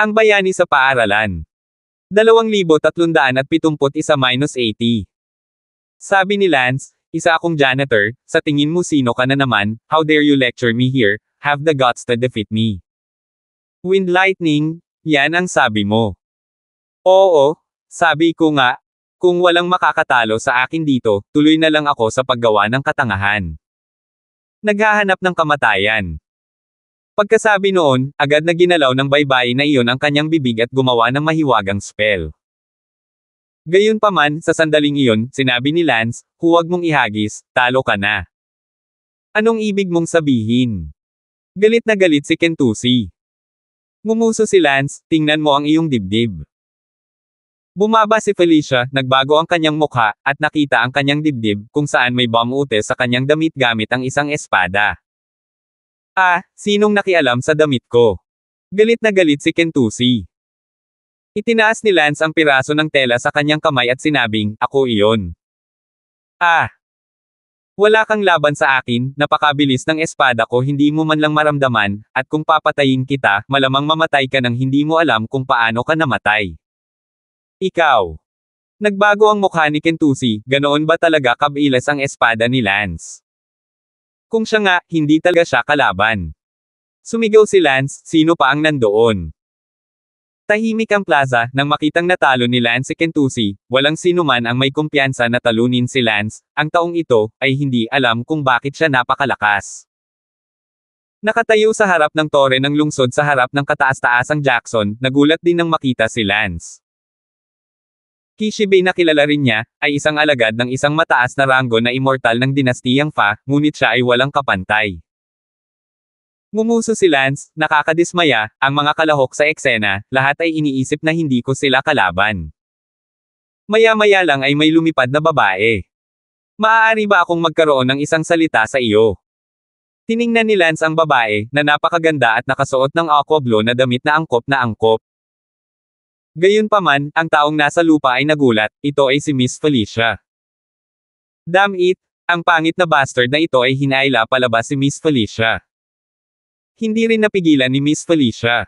Ang bayani sa paaralan. 2,371-80. Sabi ni Lance, isa akong janitor, sa tingin mo sino ka na naman, how dare you lecture me here, have the guts to defeat me. Wind lightning, yan ang sabi mo. Oo, sabi ko nga, kung walang makakatalo sa akin dito, tuloy na lang ako sa paggawa ng katangahan. Naghahanap ng kamatayan. Pagkasabi noon, agad na ginalaw ng baybayin na iyon ang kanyang bibig at gumawa ng mahiwagang spell. Gayunpaman, sa sandaling iyon, sinabi ni Lance, huwag mong ihagis, talo ka na. Anong ibig mong sabihin? Galit na galit si Kentusi. Ngumuso si Lance, tingnan mo ang iyong dibdib. Bumaba si Felicia, nagbago ang kanyang mukha, at nakita ang kanyang dibdib, kung saan may bomb ute sa kanyang damit gamit ang isang espada. Ah, sinong nakialam sa damit ko? Galit na galit si Kentusi. Itinaas ni Lance ang piraso ng tela sa kanyang kamay at sinabing, ako iyon. Ah! Wala kang laban sa akin, napakabilis ng espada ko hindi mo man lang maramdaman, at kung papatayin kita, malamang mamatay ka nang hindi mo alam kung paano ka namatay. Ikaw! Nagbago ang mukha ni Kentusi, ganoon ba talaga kabilis ang espada ni Lance? Kung siya nga, hindi talaga siya kalaban. Sumigaw si Lance, sino pa ang nandoon? Tahimik ang plaza, nang makitang natalo ni Lance si Kentusi, walang sinuman ang may kumpiyansa na talunin si Lance, ang taong ito, ay hindi alam kung bakit siya napakalakas. Nakatayo sa harap ng tore ng lungsod sa harap ng kataas-taasang Jackson, nagulat din nang makita si Lance. Kishibe na kilala rin niya, ay isang alagad ng isang mataas na ranggo na immortal ng dinastiyang Fa, ngunit siya ay walang kapantay. Ngumuso si Lance, nakakadismaya, ang mga kalahok sa eksena, lahat ay iniisip na hindi ko sila kalaban. Maya-maya lang ay may lumipad na babae. Maaari ba akong magkaroon ng isang salita sa iyo? Tiningnan ni Lance ang babae, na napakaganda at nakasuot ng aqua blue na damit na angkop na angkop. Gayunpaman, ang taong nasa lupa ay nagulat, ito ay si Miss Felicia. Damn it, ang pangit na bastard na ito ay hinaila palabas si Miss Felicia. Hindi rin napigilan ni Miss Felicia.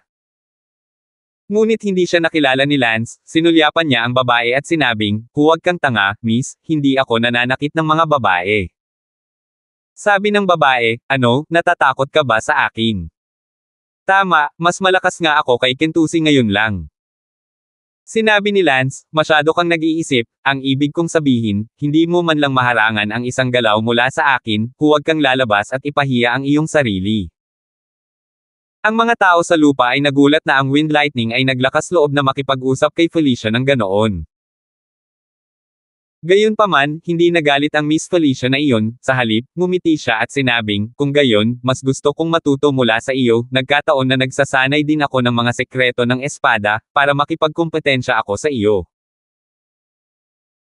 Ngunit hindi siya nakilala ni Lance, sinulyapan niya ang babae at sinabing, huwag kang tanga, Miss, hindi ako nananakit ng mga babae. Sabi ng babae, ano, natatakot ka ba sa akin? Tama, mas malakas nga ako kay Kentusi ngayon lang. Sinabi ni Lance, masyado kang nag-iisip, ang ibig kong sabihin, hindi mo man lang maharangan ang isang galaw mula sa akin, huwag kang lalabas at ipahiya ang iyong sarili. Ang mga tao sa lupa ay nagulat na ang wind lightning ay naglakas loob na makipag-usap kay Felicia ng ganoon. Gayunpaman, hindi nagalit ang Miss Felicia na iyon, sa halip, ngumiti siya at sinabing, kung gayon, mas gusto kong matuto mula sa iyo, nagkataon na nagsasanay din ako ng mga sekreto ng espada, para makipagkompetensya ako sa iyo.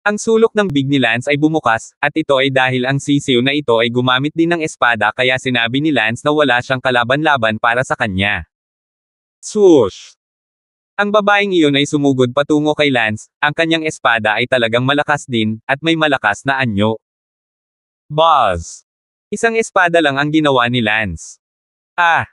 Ang sulok ng big ni Lance ay bumukas, at ito ay dahil ang sisiyo na ito ay gumamit din ng espada kaya sinabi ni Lance na wala siyang kalaban-laban para sa kanya. Swoosh! Ang babaeng iyon ay sumugod patungo kay Lance, ang kanyang espada ay talagang malakas din, at may malakas na anyo. Buzz! Isang espada lang ang ginawa ni Lance. Ah!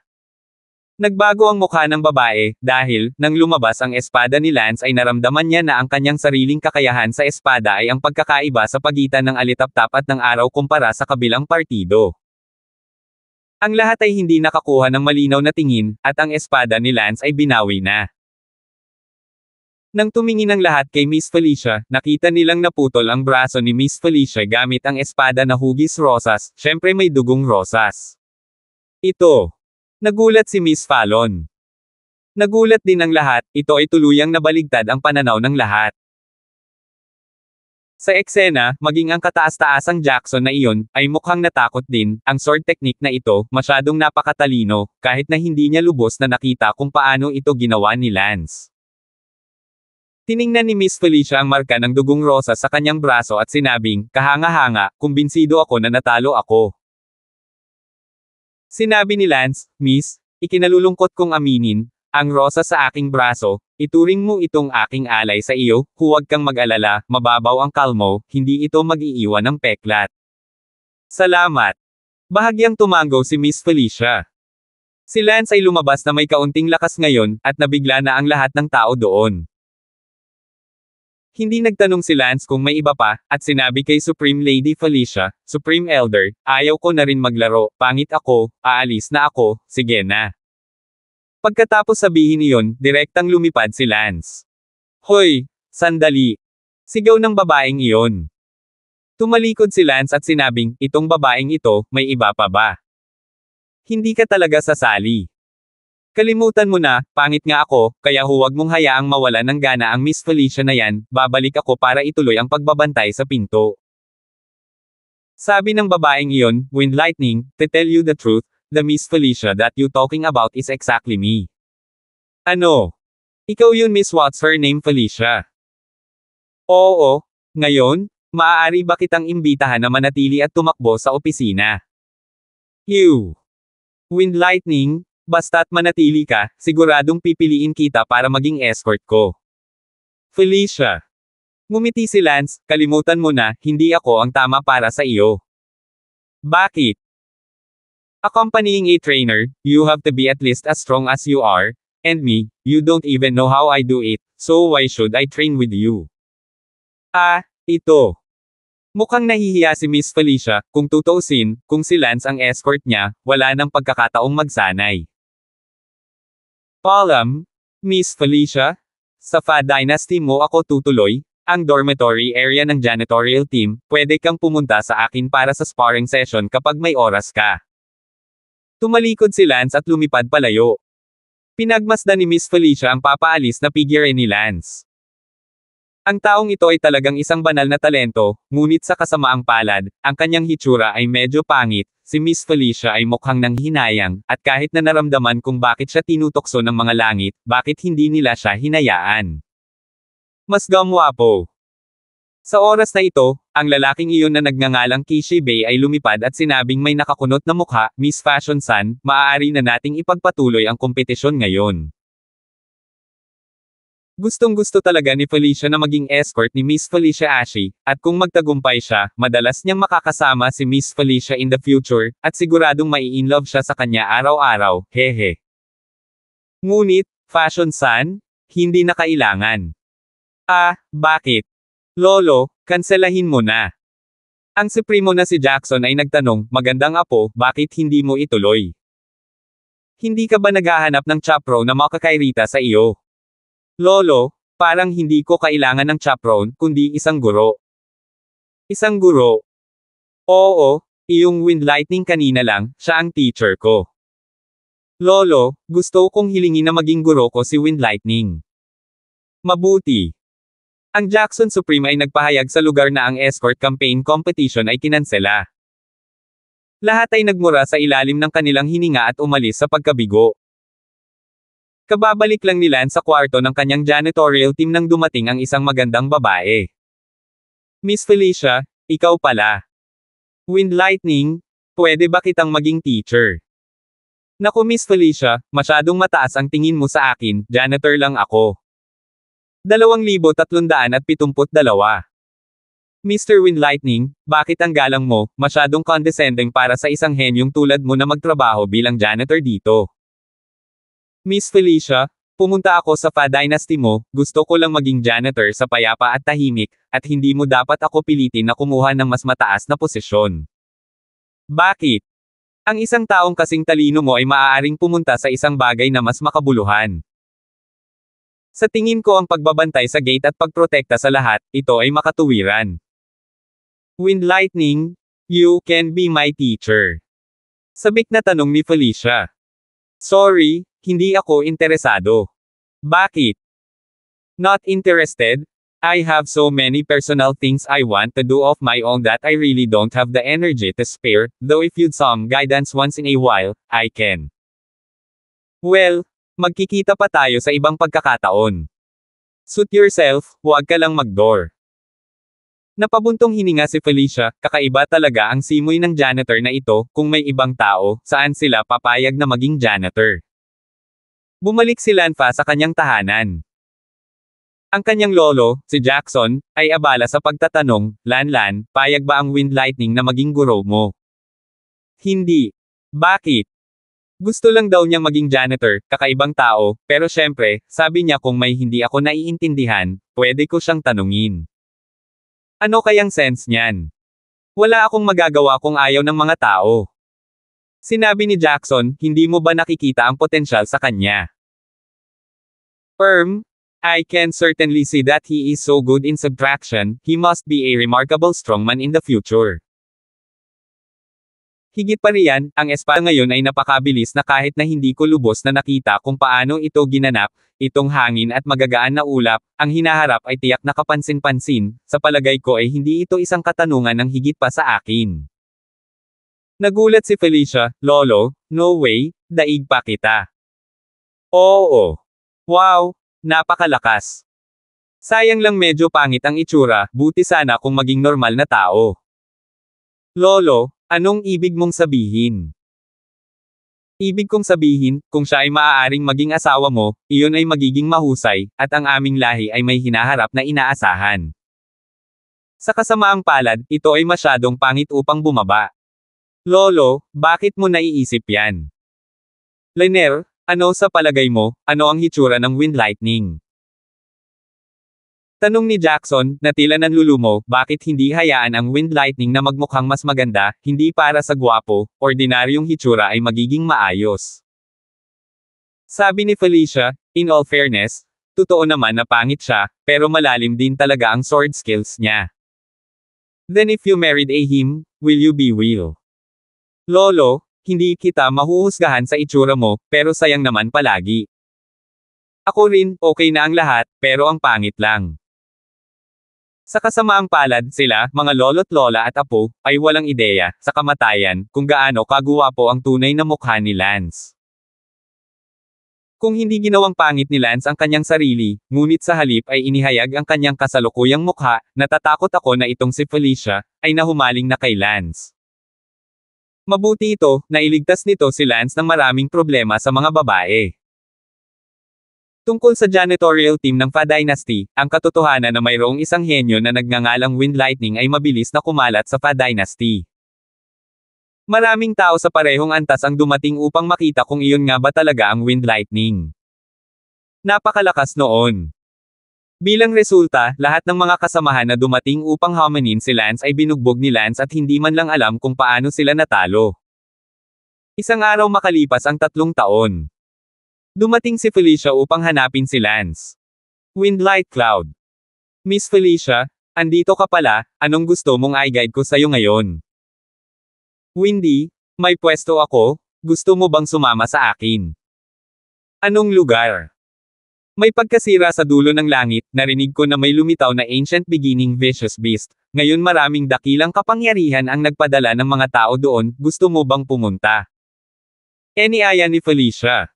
Nagbago ang mukha ng babae, dahil, nang lumabas ang espada ni Lance ay naramdaman niya na ang kanyang sariling kakayahan sa espada ay ang pagkakaiba sa pagitan ng alitaptap at ng araw kumpara sa kabilang partido. Ang lahat ay hindi nakakuha ng malinaw na tingin, at ang espada ni Lance ay binawi na. Nang tumingin ang lahat kay Miss Felicia, nakita nilang naputol ang braso ni Miss Felicia gamit ang espada na hugis rosas, syempre may dugong rosas. Ito. Nagulat si Miss Fallon. Nagulat din ang lahat, ito ay tuluyang nabaligtad ang pananaw ng lahat. Sa eksena, maging ang kataas-taasang Jackson na iyon, ay mukhang natakot din, ang sword technique na ito, masyadong napakatalino, kahit na hindi niya lubos na nakita kung paano ito ginawa ni Lance. Tiningnan ni Miss Felicia ang marka ng dugong rosa sa kanyang braso at sinabing, kahanga-hanga, kumbinsido ako na natalo ako. Sinabi ni Lance, Miss, ikinalulungkot kong aminin, ang rosa sa aking braso, ituring mo itong aking alay sa iyo, huwag kang mag-alala, mababaw ang kalmo, hindi ito mag-iiwan ng peklat. Salamat. Bahagyang tumango si Miss Felicia. Si Lance ay lumabas na may kaunting lakas ngayon, at nabigla na ang lahat ng tao doon. Hindi nagtanong si Lance kung may iba pa, at sinabi kay Supreme Lady Felicia, Supreme Elder, ayaw ko na rin maglaro, pangit ako, aalis na ako, sige na. Pagkatapos sabihin iyon, direktang lumipad si Lance. Hoy! Sandali! Sigaw ng babaeng iyon. Tumalikod si Lance at sinabing, itong babaeng ito, may iba pa ba? Hindi ka talaga sasali. Kalimutan mo na, pangit nga ako, kaya huwag mong hayaang mawala ng gana ang Miss Felicia na yan, babalik ako para ituloy ang pagbabantay sa pinto. Sabi ng babaeng iyon, Wind Lightning, to tell you the truth, the Miss Felicia that you talking about is exactly me. Ano? Ikaw yun Miss What's her name Felicia? Oo, ngayon, maaari ba kitang imbitahan na manatili at tumakbo sa opisina? You. Wind Lightning, Basta't manatili ka, siguradong pipiliin kita para maging escort ko. Felicia. Ngumiti si Lance, kalimutan mo na, hindi ako ang tama para sa iyo. Bakit? Accompanying a trainer, you have to be at least as strong as you are, and me, you don't even know how I do it, so why should I train with you? Ah, ito. Mukhang nahihiya si Miss Felicia, kung tutuusin, kung si Lance ang escort niya, wala nang pagkakataong magsanay. Palam, Miss Felicia, sa Fa Dynasty mo ako tutuloy, ang dormitory area ng janitorial team, pwede kang pumunta sa akin para sa sparring session kapag may oras ka. Tumalikod si Lance at lumipad palayo. Pinagmasdan ni Miss Felicia ang papaalis na figure ni Lance. Ang taong ito ay talagang isang banal na talento, ngunit sa kasamaang palad, ang kanyang hitsura ay medyo pangit, si Miss Felicia ay mukhang nanghinayang, at kahit na naramdaman kung bakit siya tinutokso ng mga langit, bakit hindi nila siya hinayaan. Mas gamwapo. Sa oras na ito, ang lalaking iyon na nagngangalang Kishi Bay ay lumipad at sinabing may nakakunot na mukha, Miss Fashion San, maaari na nating ipagpatuloy ang kompetisyon ngayon. Gustong-gusto talaga ni Felicia na maging escort ni Miss Felicia Ashi, at kung magtagumpay siya, madalas niyang makakasama si Miss Felicia in the future, at siguradong mai-inlove siya sa kanya araw-araw, hehe. Ngunit, fashion san, hindi na kailangan. Ah, bakit? Lolo, kanselahin mo na. Ang supremo na si Jackson ay nagtanong, magandang apo, bakit hindi mo ituloy? Hindi ka ba naghahanap ng chapro na makakairita sa iyo? Lolo, parang hindi ko kailangan ng chaperone, kundi isang guro. Isang guro? Oo, iyong wind lightning kanina lang, siya ang teacher ko. Lolo, gusto kong hilingin na maging guro ko si wind lightning. Mabuti. Ang Jackson Supreme ay nagpahayag sa lugar na ang escort campaign competition ay kinansela. Lahat ay nagmura sa ilalim ng kanilang hininga at umalis sa pagkabigo. Kababalik lang ni Lan sa kwarto ng kanyang janitorial team nang dumating ang isang magandang babae. Miss Felicia, ikaw pala. Wind Lightning, pwede ba kitang maging teacher? Naku Miss Felicia, masyadong mataas ang tingin mo sa akin, janitor lang ako. 2,372. Mr. Wind Lightning, bakit ang galang mo, masyadong condescending para sa isang henyong tulad mo na magtrabaho bilang janitor dito? Miss Felicia, pumunta ako sa Pa Dynasty mo, gusto ko lang maging janitor sa payapa at tahimik, at hindi mo dapat ako pilitin na kumuha ng mas mataas na posisyon. Bakit? Ang isang taong kasing talino mo ay maaaring pumunta sa isang bagay na mas makabuluhan. Sa tingin ko ang pagbabantay sa gate at pagprotekta sa lahat, ito ay makatuwiran. Wind Lightning, you can be my teacher. Sabik na tanong ni Felicia. Sorry, hindi ako interesado. Bakit? Not interested? I have so many personal things I want to do of my own that I really don't have the energy to spare, though if you'd some guidance once in a while, I can. Well, magkikita pa tayo sa ibang pagkakataon. Suit yourself, huwag ka lang mag-door. Napabuntong hininga si Felicia, kakaiba talaga ang simoy ng janitor na ito, kung may ibang tao, saan sila papayag na maging janitor. Bumalik si Lanfa sa kanyang tahanan. Ang kanyang lolo, si Jackson, ay abala sa pagtatanong, Lanlan, payag ba ang wind lightning na maging guro mo? Hindi. Bakit? Gusto lang daw niyang maging janitor, kakaibang tao, pero syempre, sabi niya kung may hindi ako naiintindihan, pwede ko siyang tanungin. Ano kayang sense niyan? Wala akong magagawa kung ayaw ng mga tao. Sinabi ni Jackson, hindi mo ba nakikita ang potensyal sa kanya? Perm, I can certainly see that he is so good in subtraction, he must be a remarkable strongman in the future. Higit pa riyan, ang Espal ngayon ay napakabilis na kahit na hindi ko lubos na nakita kung paano ito ginanap, itong hangin at magagaan na ulap, ang hinaharap ay tiyak na kapansin-pansin, sa palagay ko ay hindi ito isang katanungan ng higit pa sa akin. Nagulat si Felicia, Lolo, no way, daig pa kita. Oo. Wow, napakalakas. Sayang lang medyo pangit ang itsura, buti sana kung maging normal na tao. Lolo, anong ibig mong sabihin? Ibig kong sabihin, kung siya ay maaaring maging asawa mo, iyon ay magiging mahusay, at ang aming lahi ay may hinaharap na inaasahan. Sa kasamaang palad, ito ay masyadong pangit upang bumaba. Lolo, bakit mo naiisip yan? Lener, ano sa palagay mo, ano ang hitsura ng wind lightning? Tanong ni Jackson, na tila nanlulumo, bakit hindi hayaan ang wind lightning na magmukhang mas maganda, hindi para sa gwapo, ordinaryong hitsura ay magiging maayos. Sabi ni Felicia, in all fairness, totoo naman na pangit siya, pero malalim din talaga ang sword skills niya. Then if you married a him, will you be real? Lolo, hindi kita mahuhusgahan sa itsura mo, pero sayang naman palagi. Ako rin, okay na ang lahat, pero ang pangit lang. Sa kasamaang palad, sila, mga lolo't lola at apo, ay walang ideya, sa kamatayan, kung gaano kagwapo ang tunay na mukha ni Lance. Kung hindi ginawang pangit ni Lance ang kanyang sarili, ngunit sa halip ay inihayag ang kanyang kasalukuyang mukha, natatakot ako na itong si Felicia, ay nahumaling na kay Lance. Mabuti ito, nailigtas nito si Lance ng maraming problema sa mga babae. Tungkol sa janitorial team ng Fa Dynasty, ang katotohanan na mayroong isang henyo na nagngangalang Wind Lightning ay mabilis na kumalat sa Fa Dynasty. Maraming tao sa parehong antas ang dumating upang makita kung iyon nga ba talaga ang Wind Lightning. Napakalakas noon. Bilang resulta, lahat ng mga kasamahan na dumating upang hamanin si Lance ay binugbog ni Lance at hindi man lang alam kung paano sila natalo. Isang araw makalipas ang tatlong taon. Dumating si Felicia upang hanapin si Lance. Windlight Cloud. Miss Felicia, andito ka pala, anong gusto mong i-guide ko sa'yo ngayon? Windy, may pwesto ako, gusto mo bang sumama sa akin? Anong lugar? May pagkasira sa dulo ng langit, narinig ko na may lumitaw na ancient beginning vicious beast. Ngayon maraming dakilang kapangyarihan ang nagpadala ng mga tao doon, gusto mo bang pumunta? Eniaya ni Felicia.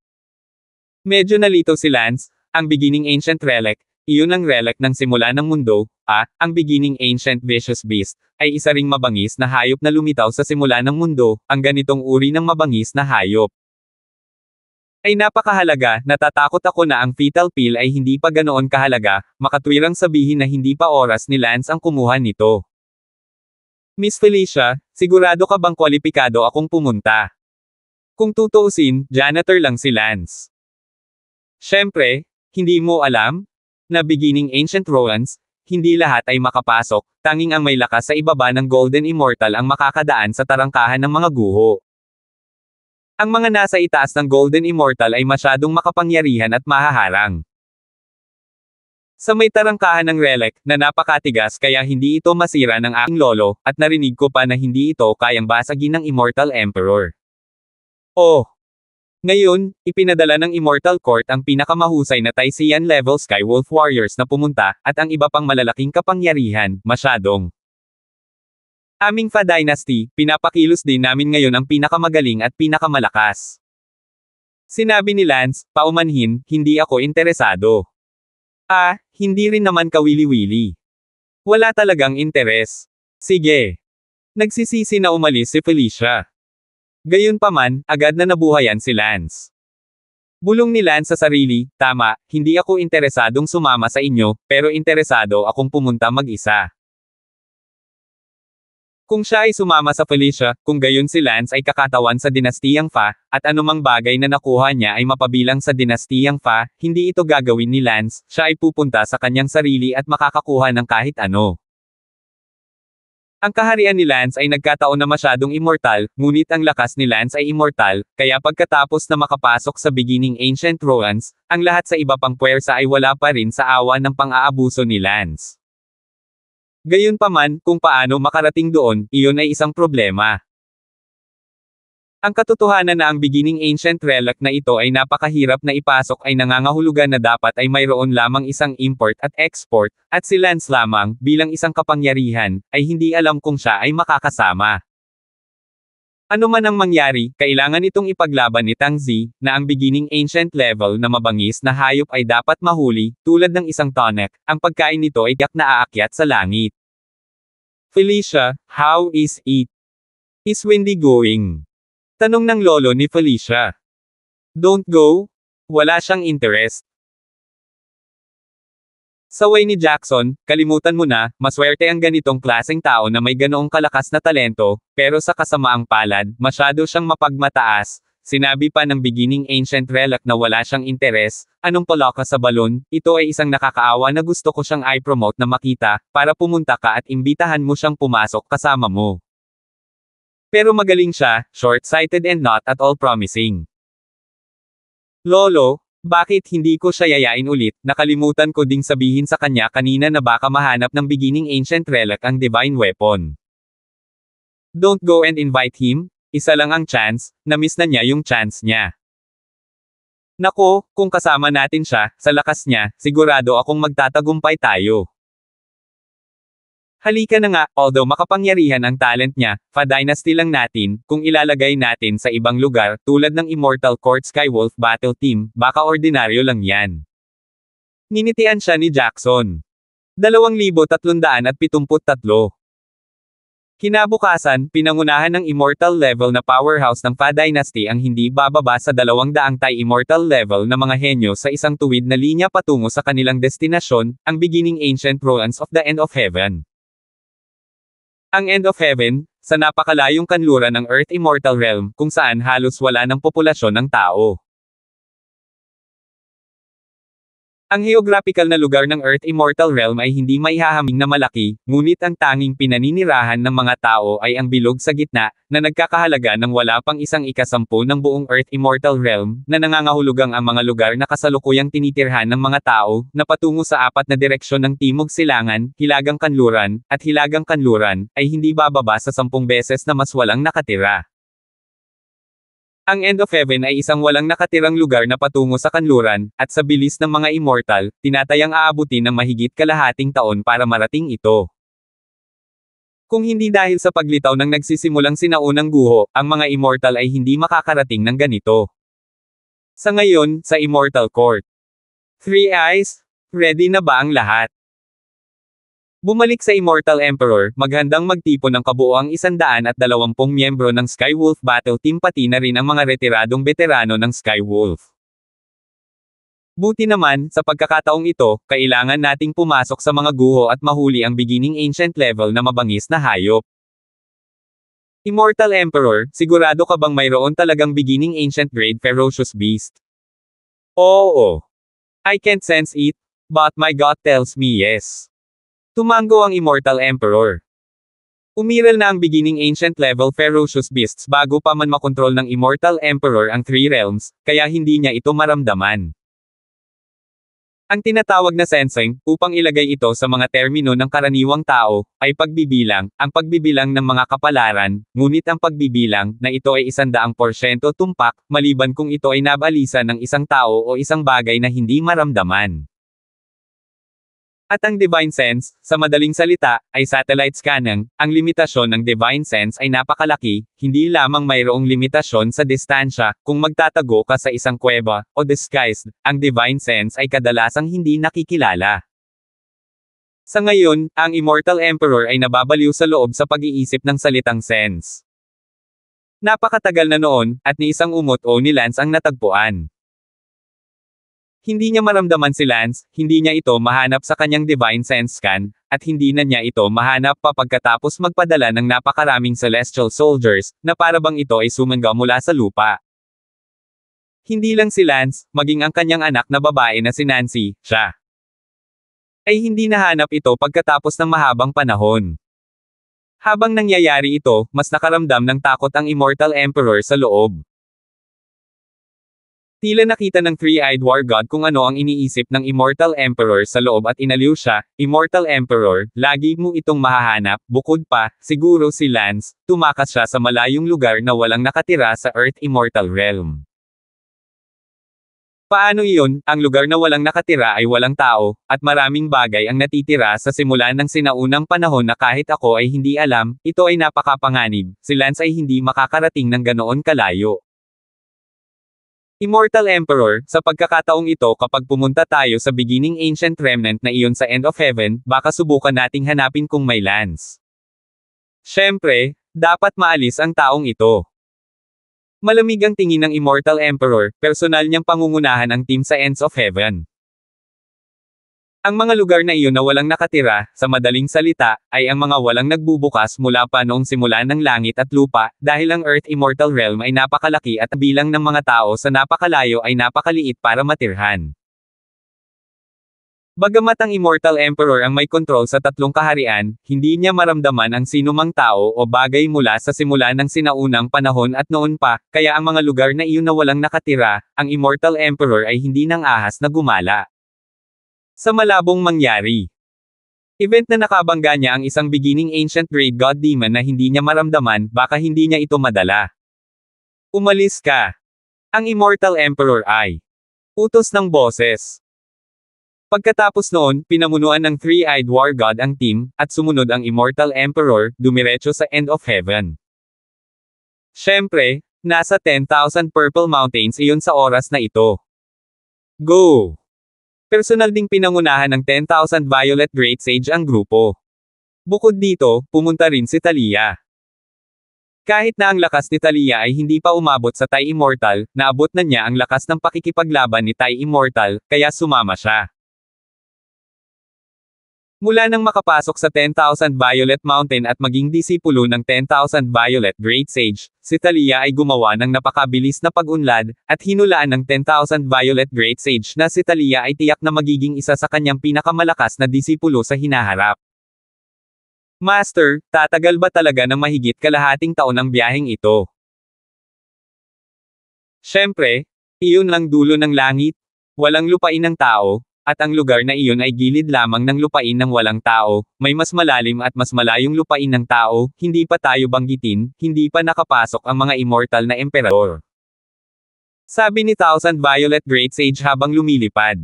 Medyo nalito si Lance, ang beginning ancient relic, iyon ang relic ng simula ng mundo, at, ang beginning ancient vicious beast, ay isa ring mabangis na hayop na lumitaw sa simula ng mundo, ang ganitong uri ng mabangis na hayop ay napakahalaga, natatakot ako na ang fetal pill ay hindi pa ganoon kahalaga, makatwirang sabihin na hindi pa oras ni Lance ang kumuha nito. Miss Felicia, sigurado ka bang kwalipikado akong pumunta? Kung tutuusin, janitor lang si Lance. Siyempre, hindi mo alam? Na beginning ancient Romans, hindi lahat ay makapasok, tanging ang may lakas sa ibaba ng Golden Immortal ang makakadaan sa tarangkahan ng mga guho. Ang mga nasa itaas ng Golden Immortal ay masyadong makapangyarihan at mahaharang. Sa may tarangkahan ng relic, na napakatigas kaya hindi ito masira ng aking lolo, at narinig ko pa na hindi ito kayang basagin ng Immortal Emperor. Oh! Ngayon, ipinadala ng Immortal Court ang pinakamahusay na Taisian level Skywolf Warriors na pumunta, at ang iba pang malalaking kapangyarihan, masyadong. Aming Fa Dynasty, pinapakilos din namin ngayon ang pinakamagaling at pinakamalakas. Sinabi ni Lance, paumanhin, hindi ako interesado. Ah, hindi rin naman kawili-wili. Wala talagang interes. Sige. Nagsisisi na umalis si Felicia. Gayunpaman, agad na nabuhayan si Lance. Bulong ni Lance sa sarili, tama, hindi ako interesadong sumama sa inyo, pero interesado akong pumunta mag-isa. Kung siya ay sumama sa Felicia, kung gayon si Lance ay kakatawan sa dinastiyang Fa, at anumang bagay na nakuha niya ay mapabilang sa dinastiyang Fa, hindi ito gagawin ni Lance, siya ay pupunta sa kanyang sarili at makakakuha ng kahit ano. Ang kaharian ni Lance ay nagkataon na masyadong immortal, ngunit ang lakas ni Lance ay immortal, kaya pagkatapos na makapasok sa beginning ancient Roans, ang lahat sa iba pang puwersa ay wala pa rin sa awa ng pang-aabuso ni Lance. Gayunpaman, kung paano makarating doon, iyon ay isang problema. Ang katotohanan na ang beginning ancient relic na ito ay napakahirap na ipasok ay nangangahulugan na dapat ay mayroon lamang isang import at export, at si Lance lamang, bilang isang kapangyarihan, ay hindi alam kung siya ay makakasama. Ano man ang mangyari, kailangan itong ipaglaban ni Tang Zi, na ang beginning ancient level na mabangis na hayop ay dapat mahuli, tulad ng isang tonic, ang pagkain nito ay yak na aakyat sa langit. Felicia, how is it? Is Wendy going? Tanong ng lolo ni Felicia. Don't go? Wala siyang interest. Sa way ni Jackson, kalimutan mo na, maswerte ang ganitong klaseng tao na may ganoong kalakas na talento, pero sa kasamaang palad, masyado siyang mapagmataas. Sinabi pa ng beginning ancient relic na wala siyang interes, anong palaka sa balon, ito ay isang nakakaawa na gusto ko siyang i-promote na makita, para pumunta ka at imbitahan mo siyang pumasok kasama mo. Pero magaling siya, short-sighted and not at all promising. Lolo, bakit hindi ko siya yayain ulit, nakalimutan ko ding sabihin sa kanya kanina na baka mahanap ng beginning ancient relic ang divine weapon. Don't go and invite him, isa lang ang chance, na-miss na niya yung chance niya. Nako, kung kasama natin siya, sa lakas niya, sigurado akong magtatagumpay tayo. Halika na nga, although makapangyarihan ang talent niya, Fa Dynasty lang natin, kung ilalagay natin sa ibang lugar, tulad ng Immortal Court Skywolf Battle Team, baka ordinaryo lang yan. Ninitian siya ni Jackson. 2,373. Kinabukasan, pinangunahan ng immortal level na powerhouse ng Fa Dynasty ang hindi bababa sa 200 tay immortal level na mga henyo sa isang tuwid na linya patungo sa kanilang destinasyon, ang beginning ancient ruins of the end of heaven. Ang End of Heaven, sa napakalayong kanluran ng Earth Immortal Realm kung saan halos wala ng populasyon ng tao. Ang geographical na lugar ng Earth Immortal Realm ay hindi maihahaming na malaki, ngunit ang tanging pinaninirahan ng mga tao ay ang bilog sa gitna, na nagkakahalaga ng wala pang isang ikasampu ng buong Earth Immortal Realm, na nangangahulugang ang mga lugar na kasalukuyang tinitirhan ng mga tao, na patungo sa apat na direksyon ng Timog Silangan, Hilagang Kanluran, at Hilagang Kanluran, ay hindi bababa sa sampung beses na mas walang nakatira. Ang End of Heaven ay isang walang nakatirang lugar na patungo sa kanluran, at sa bilis ng mga immortal, tinatayang aabutin ng mahigit kalahating taon para marating ito. Kung hindi dahil sa paglitaw ng nagsisimulang sinaunang guho, ang mga immortal ay hindi makakarating ng ganito. Sa ngayon, sa Immortal Court. Three Eyes, ready na ba ang lahat? Bumalik sa Immortal Emperor, maghandang magtipon ng kabuoang isandaan at dalawampung miyembro ng Skywolf Battle Team pati na rin ang mga retiradong veterano ng Skywolf. Buti naman, sa pagkakataong ito, kailangan nating pumasok sa mga guho at mahuli ang beginning ancient level na mabangis na hayop. Immortal Emperor, sigurado ka bang mayroon talagang beginning ancient grade ferocious beast? Oo. I can't sense it, but my gut tells me yes. Tumango ang Immortal Emperor. Umiral na ang beginning ancient level ferocious beasts bago pa man makontrol ng Immortal Emperor ang Three Realms, kaya hindi niya ito maramdaman. Ang tinatawag na sensing, upang ilagay ito sa mga termino ng karaniwang tao, ay pagbibilang, ang pagbibilang ng mga kapalaran, ngunit ang pagbibilang, na ito ay isandaang porsyento tumpak, maliban kung ito ay nabalisa ng isang tao o isang bagay na hindi maramdaman. At ang divine sense, sa madaling salita, ay satellite scanning. Ang limitasyon ng divine sense ay napakalaki, hindi lamang mayroong limitasyon sa distansya, kung magtatago ka sa isang kuweba, o disguised, ang divine sense ay kadalasang hindi nakikilala. Sa ngayon, ang Immortal Emperor ay nababaliw sa loob sa pag-iisip ng salitang sense. Napakatagal na noon, at ni isang umot o ni Lance ang natagpuan. Hindi niya maramdaman si Lance, hindi niya ito mahanap sa kanyang divine sense scan, at hindi na niya ito mahanap pa pagkatapos magpadala ng napakaraming celestial soldiers, na parabang ito ay sumangga mula sa lupa. Hindi lang si Lance, maging ang kanyang anak na babae na si Nancy, siya. Ay hindi nahanap ito pagkatapos ng mahabang panahon. Habang nangyayari ito, mas nakaramdam ng takot ang Immortal Emperor sa loob. Tila nakita ng Three-Eyed War God kung ano ang iniisip ng Immortal Emperor sa loob at inaliw siya, Immortal Emperor, lagi mo itong mahahanap, bukod pa, siguro si Lance, tumakas siya sa malayong lugar na walang nakatira sa Earth Immortal Realm. Paano iyon, ang lugar na walang nakatira ay walang tao, at maraming bagay ang natitira sa simula ng sinaunang panahon na kahit ako ay hindi alam, ito ay napakapanganib, si Lance ay hindi makakarating ng ganoon kalayo. Immortal Emperor, sa pagkakataong ito kapag pumunta tayo sa beginning ancient remnant na iyon sa End of Heaven, baka subukan nating hanapin kung may lands. Siyempre, dapat maalis ang taong ito. Malamig ang tingin ng Immortal Emperor, personal niyang pangungunahan ang team sa Ends of Heaven. Ang mga lugar na iyon na walang nakatira, sa madaling salita, ay ang mga walang nagbubukas mula pa noong simula ng langit at lupa, dahil ang Earth Immortal Realm ay napakalaki at bilang ng mga tao sa napakalayo ay napakaliit para matirhan. Bagamat ang Immortal Emperor ang may kontrol sa tatlong kaharian, hindi niya maramdaman ang sinumang tao o bagay mula sa simula ng sinaunang panahon at noon pa, kaya ang mga lugar na iyon na walang nakatira, ang Immortal Emperor ay hindi nang ahas na gumala sa malabong mangyari. Event na nakabangga niya ang isang beginning ancient grade god demon na hindi niya maramdaman, baka hindi niya ito madala. Umalis ka. Ang Immortal Emperor ay utos ng boses. Pagkatapos noon, pinamunuan ng three-eyed war god ang team, at sumunod ang Immortal Emperor, dumiretso sa End of Heaven. Siyempre, nasa 10,000 Purple Mountains iyon sa oras na ito. Go! Personal ding pinangunahan ng 10,000 Violet Great Sage ang grupo. Bukod dito, pumunta rin si Talia. Kahit na ang lakas ni Talia ay hindi pa umabot sa Thai Immortal, naabot na niya ang lakas ng pakikipaglaban ni Thai Immortal, kaya sumama siya. Mula nang makapasok sa 10,000 Violet Mountain at maging disipulo ng 10,000 Violet Great Sage, si Talia ay gumawa ng napakabilis na pag-unlad, at hinulaan ng 10,000 Violet Great Sage na si Talia ay tiyak na magiging isa sa kanyang pinakamalakas na disipulo sa hinaharap. Master, tatagal ba talaga ng mahigit kalahating taon ang biyaheng ito? Siyempre, iyon lang dulo ng langit, walang lupain ng tao, at ang lugar na iyon ay gilid lamang ng lupain ng walang tao, may mas malalim at mas malayong lupain ng tao, hindi pa tayo banggitin, hindi pa nakapasok ang mga immortal na emperador. Sabi ni Thousand Violet Great Sage habang lumilipad.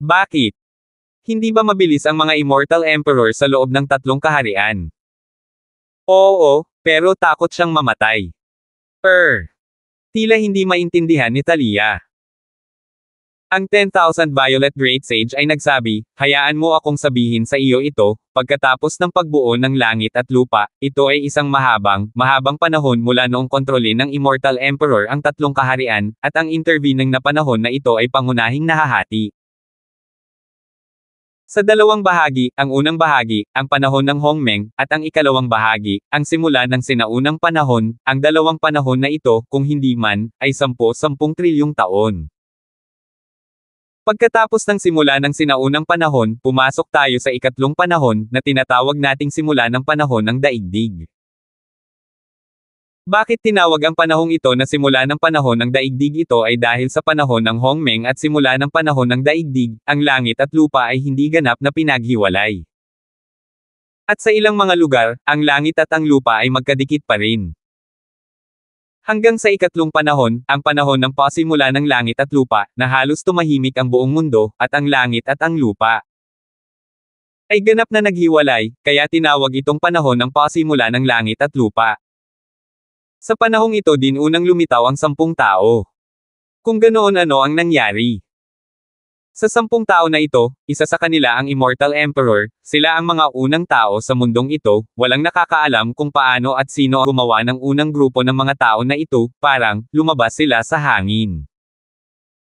Bakit? Hindi ba mabilis ang mga immortal emperor sa loob ng tatlong kaharian? Oo, pero takot siyang mamatay. Er. Tila hindi maintindihan ni Talia. Ang 10,000 Violet Great Sage ay nagsabi, hayaan mo akong sabihin sa iyo ito, pagkatapos ng pagbuo ng langit at lupa, ito ay isang mahabang, mahabang panahon mula noong kontrolin ng Immortal Emperor ang tatlong kaharian, at ang intervening na panahon na ito ay pangunahing nahahati. Sa dalawang bahagi, ang unang bahagi, ang panahon ng Hongmeng, at ang ikalawang bahagi, ang simula ng sinaunang panahon, ang dalawang panahon na ito, kung hindi man, ay 10-10 trilyong taon. Pagkatapos ng simula ng sinaunang panahon, pumasok tayo sa ikatlong panahon na tinatawag nating simula ng panahon ng daigdig. Bakit tinawag ang panahong ito na simula ng panahon ng daigdig ito ay dahil sa panahon ng Hongmeng at simula ng panahon ng daigdig, ang langit at lupa ay hindi ganap na pinaghiwalay. At sa ilang mga lugar, ang langit at ang lupa ay magkadikit pa rin. Hanggang sa ikatlong panahon, ang panahon ng pasimula ng langit at lupa, na halos tumahimik ang buong mundo, at ang langit at ang lupa ay ganap na naghiwalay, kaya tinawag itong panahon ng pasimula ng langit at lupa. Sa panahong ito din unang lumitaw ang sampung tao. Kung ganoon ano ang nangyari. Sa sampung tao na ito, isa sa kanila ang Immortal Emperor, sila ang mga unang tao sa mundong ito, walang nakakaalam kung paano at sino ang gumawa ng unang grupo ng mga tao na ito, parang, lumabas sila sa hangin.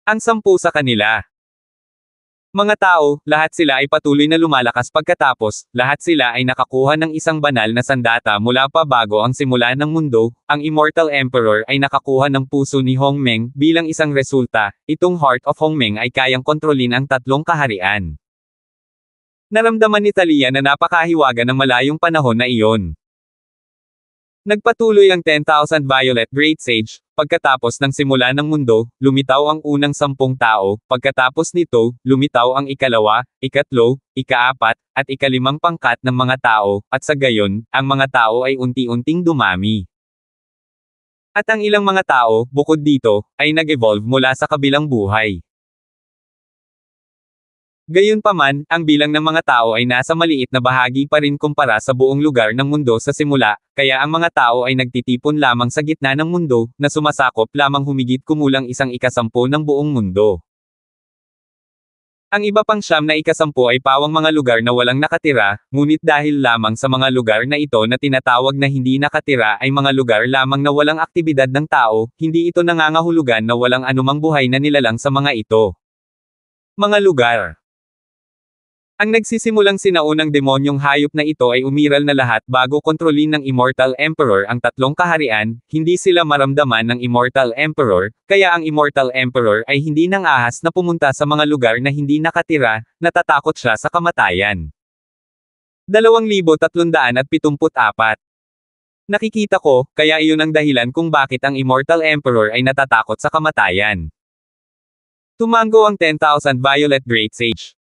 Ang sampu sa kanila, mga tao, lahat sila ay patuloy na lumalakas pagkatapos, lahat sila ay nakakuha ng isang banal na sandata mula pa bago ang simula ng mundo, ang Immortal Emperor ay nakakuha ng puso ni Hongmeng, bilang isang resulta, itong Heart of Hongmeng ay kayang kontrolin ang tatlong kaharian. Naramdaman ni Talia na napakahiwaga ng malayong panahon na iyon. Nagpatuloy ang 10,000 Violet Great Sage, pagkatapos ng simula ng mundo, lumitaw ang unang sampung tao, pagkatapos nito, lumitaw ang ikalawa, ikatlo, ikaapat, at ikalimang pangkat ng mga tao, at sa gayon, ang mga tao ay unti-unting dumami. At ang ilang mga tao, bukod dito, ay nag-evolve mula sa kabilang buhay. Gayunpaman, ang bilang ng mga tao ay nasa maliit na bahagi pa rin kumpara sa buong lugar ng mundo sa simula, kaya ang mga tao ay nagtitipon lamang sa gitna ng mundo, na sumasakop lamang humigit kumulang isang ikasampo ng buong mundo. Ang iba pang siyam na ikasampu ay pawang mga lugar na walang nakatira, ngunit dahil lamang sa mga lugar na ito na tinatawag na hindi nakatira ay mga lugar lamang na walang aktibidad ng tao, hindi ito nangangahulugan na walang anumang buhay na nilalang sa mga ito. Mga lugar ang nagsisimulang sinaunang demonyong hayop na ito ay umiral na lahat bago kontrolin ng Immortal Emperor ang tatlong kaharian, hindi sila maramdaman ng Immortal Emperor, kaya ang Immortal Emperor ay hindi nang ahas na pumunta sa mga lugar na hindi nakatira, natatakot siya sa kamatayan. 2,374 Nakikita ko, kaya iyon ang dahilan kung bakit ang Immortal Emperor ay natatakot sa kamatayan. Tumango ang 10,000 Violet Great Sage.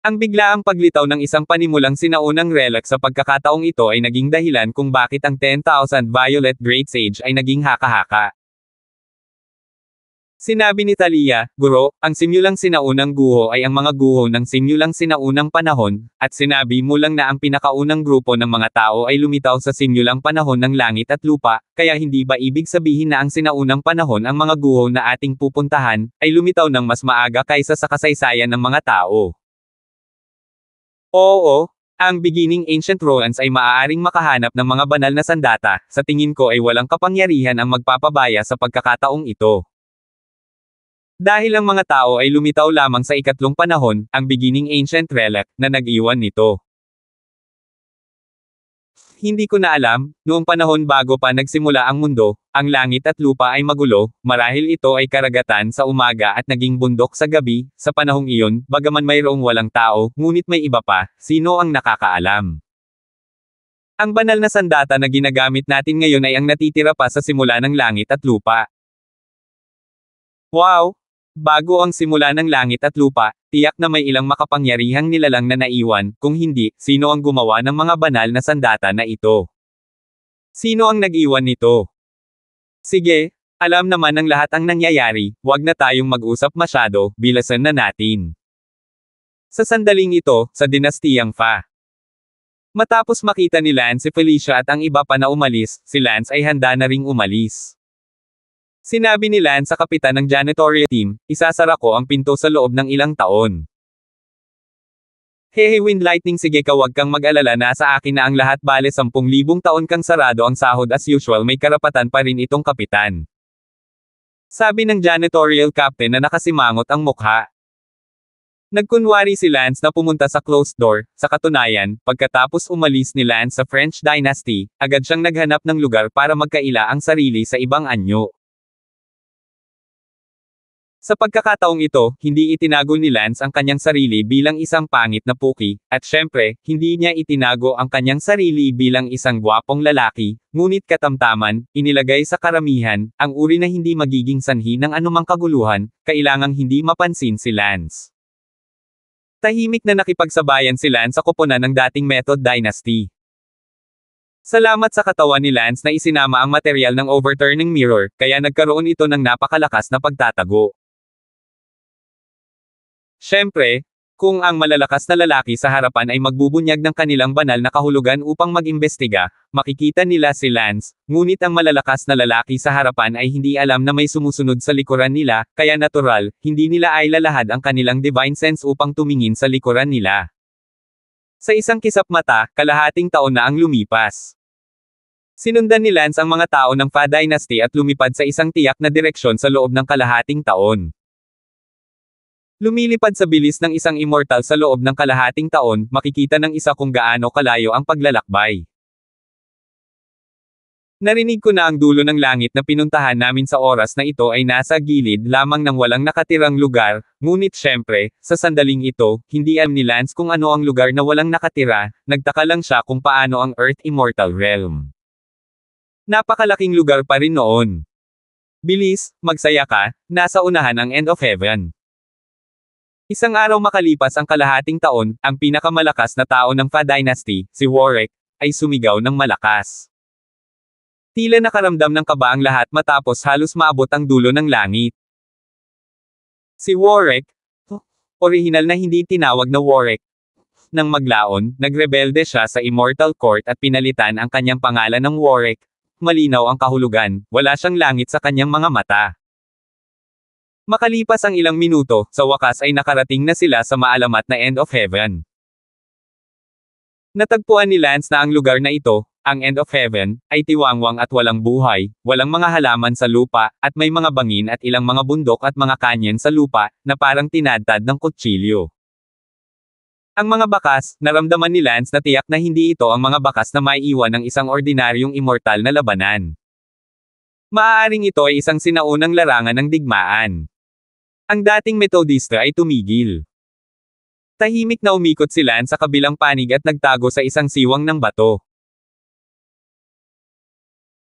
Ang biglaang paglitaw ng isang panimulang sinaunang relic sa pagkakataong ito ay naging dahilan kung bakit ang 10,000 Violet Great Sage ay naging haka-haka. Sinabi ni Talia, Guro, ang simulang sinaunang guho ay ang mga guho ng simulang sinaunang panahon, at sinabi mo lang na ang pinakaunang grupo ng mga tao ay lumitaw sa simulang panahon ng langit at lupa, kaya hindi ba ibig sabihin na ang sinaunang panahon ang mga guho na ating pupuntahan, ay lumitaw ng mas maaga kaysa sa kasaysayan ng mga tao? Oo, ang beginning ancient ruins ay maaaring makahanap ng mga banal na sandata, sa tingin ko ay walang kapangyarihan ang magpapabaya sa pagkakataong ito. Dahil ang mga tao ay lumitaw lamang sa ikatlong panahon, ang beginning ancient relic, na nag-iwan nito. Hindi ko na alam, noong panahon bago pa nagsimula ang mundo, ang langit at lupa ay magulo, marahil ito ay karagatan sa umaga at naging bundok sa gabi, sa panahong iyon, bagaman mayroong walang tao, ngunit may iba pa, sino ang nakakaalam? Ang banal na sandata na ginagamit natin ngayon ay ang natitira pa sa simula ng langit at lupa. Wow, Bago ang simula ng langit at lupa, tiyak na may ilang makapangyarihang nilalang na naiwan, kung hindi, sino ang gumawa ng mga banal na sandata na ito? Sino ang nag-iwan nito? Sige, alam naman ng lahat ang nangyayari, huwag na tayong mag-usap masyado, bilasan na natin. Sa sandaling ito, sa dinastiyang Fa. Matapos makita ni Lance si Felicia at ang iba pa na umalis, si Lance ay handa na ring umalis. Sinabi ni Lan sa kapitan ng janitorial team, isasara ko ang pinto sa loob ng ilang taon. Hehe Hehewin Lightning sige ka wag kang mag-alala na sa akin na ang lahat bale 10,000 taon kang sarado ang sahod as usual may karapatan pa rin itong kapitan. Sabi ng janitorial captain na nakasimangot ang mukha. Nagkunwari si Lance na pumunta sa closed door, sa katunayan, pagkatapos umalis ni Lance sa French dynasty, agad siyang naghanap ng lugar para magkaila ang sarili sa ibang anyo. Sa pagkakataong ito, hindi itinago ni Lance ang kanyang sarili bilang isang pangit na puki, at syempre, hindi niya itinago ang kanyang sarili bilang isang gwapong lalaki, ngunit katamtaman, inilagay sa karamihan, ang uri na hindi magiging sanhi ng anumang kaguluhan, kailangang hindi mapansin si Lance. Tahimik na nakipagsabayan si Lance sa koponan ng dating Method Dynasty. Salamat sa katawan ni Lance na isinama ang material ng overturning mirror, kaya nagkaroon ito ng napakalakas na pagtatago. Siyempre, kung ang malalakas na lalaki sa harapan ay magbubunyag ng kanilang banal na kahulugan upang mag-imbestiga, makikita nila si Lance, ngunit ang malalakas na lalaki sa harapan ay hindi alam na may sumusunod sa likuran nila, kaya natural, hindi nila ay lalahad ang kanilang divine sense upang tumingin sa likuran nila. Sa isang kisap mata, kalahating taon na ang lumipas. Sinundan ni Lance ang mga tao ng Fa Dynasty at lumipad sa isang tiyak na direksyon sa loob ng kalahating taon. Lumilipad sa bilis ng isang immortal sa loob ng kalahating taon, makikita ng isa kung gaano kalayo ang paglalakbay. Narinig ko na ang dulo ng langit na pinuntahan namin sa oras na ito ay nasa gilid lamang ng walang nakatirang lugar, ngunit syempre, sa sandaling ito, hindi alam ni Lance kung ano ang lugar na walang nakatira, nagtaka lang siya kung paano ang Earth Immortal Realm. Napakalaking lugar pa rin noon. Bilis, magsaya ka, nasa unahan ang End of Heaven. Isang araw makalipas ang kalahating taon, ang pinakamalakas na tao ng Fa Dynasty, si Warwick, ay sumigaw ng malakas. Tila nakaramdam ng kaba ang lahat matapos halos maabot ang dulo ng langit. Si Warwick, orihinal na hindi tinawag na Warwick, nang maglaon, nagrebelde siya sa Immortal Court at pinalitan ang kanyang pangalan ng Warwick. Malinaw ang kahulugan, wala siyang langit sa kanyang mga mata. Makalipas ang ilang minuto, sa wakas ay nakarating na sila sa maalamat na End of Heaven. Natagpuan ni Lance na ang lugar na ito, ang End of Heaven, ay tiwangwang at walang buhay, walang mga halaman sa lupa, at may mga bangin at ilang mga bundok at mga kanyen sa lupa, na parang tinadtad ng kutsilyo. Ang mga bakas, naramdaman ni Lance na tiyak na hindi ito ang mga bakas na maiiwan ng isang ordinaryong immortal na labanan. Maaaring ito ay isang sinaunang larangan ng digmaan. Ang dating metodista ay tumigil. Tahimik na umikot si Lan sa kabilang panig at nagtago sa isang siwang ng bato.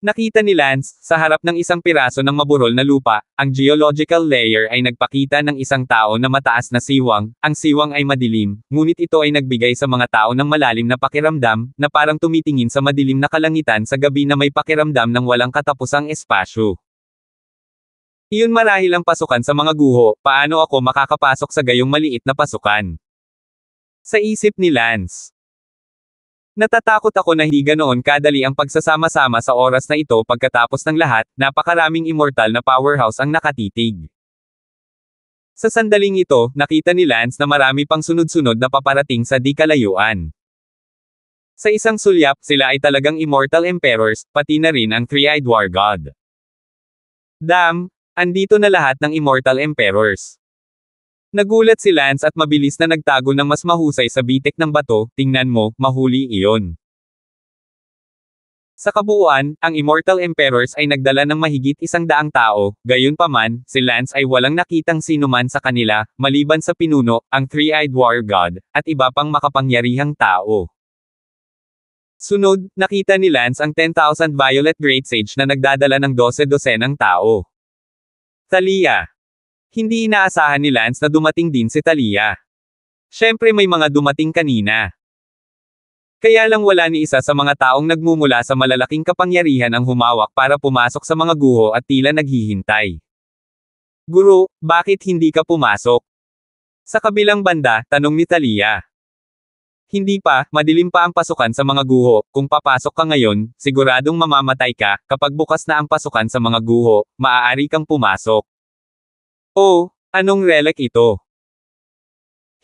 Nakita ni Lance, sa harap ng isang piraso ng maburol na lupa, ang geological layer ay nagpakita ng isang tao na mataas na siwang, ang siwang ay madilim, ngunit ito ay nagbigay sa mga tao ng malalim na pakiramdam, na parang tumitingin sa madilim na kalangitan sa gabi na may pakiramdam ng walang katapusang espasyo. Iyon marahil ang pasukan sa mga guho, paano ako makakapasok sa gayong maliit na pasukan? Sa isip ni Lance. Natatakot ako na hindi ganoon kadali ang pagsasama-sama sa oras na ito pagkatapos ng lahat, napakaraming immortal na powerhouse ang nakatitig. Sa sandaling ito, nakita ni Lance na marami pang sunod-sunod na paparating sa di kalayuan. Sa isang sulyap, sila ay talagang immortal emperors, pati na rin ang three-eyed war god. Dam, Andito na lahat ng Immortal Emperors. Nagulat si Lance at mabilis na nagtago ng mas mahusay sa bitik ng bato, tingnan mo, mahuli iyon. Sa kabuuan, ang Immortal Emperors ay nagdala ng mahigit isang daang tao, gayunpaman, si Lance ay walang nakitang sinuman sa kanila, maliban sa pinuno, ang Three-Eyed War God, at iba pang makapangyarihang tao. Sunod, nakita ni Lance ang 10,000 Violet Great Sage na nagdadala ng 12 dosenang tao. Talia. Hindi inaasahan ni Lance na dumating din si Talia. Siyempre may mga dumating kanina. Kaya lang wala ni isa sa mga taong nagmumula sa malalaking kapangyarihan ang humawak para pumasok sa mga guho at tila naghihintay. Guru, bakit hindi ka pumasok? Sa kabilang banda, tanong ni Talia. Hindi pa, madilim pa ang pasukan sa mga guho, kung papasok ka ngayon, siguradong mamamatay ka, kapag bukas na ang pasukan sa mga guho, maaari kang pumasok. Oh, anong relic ito?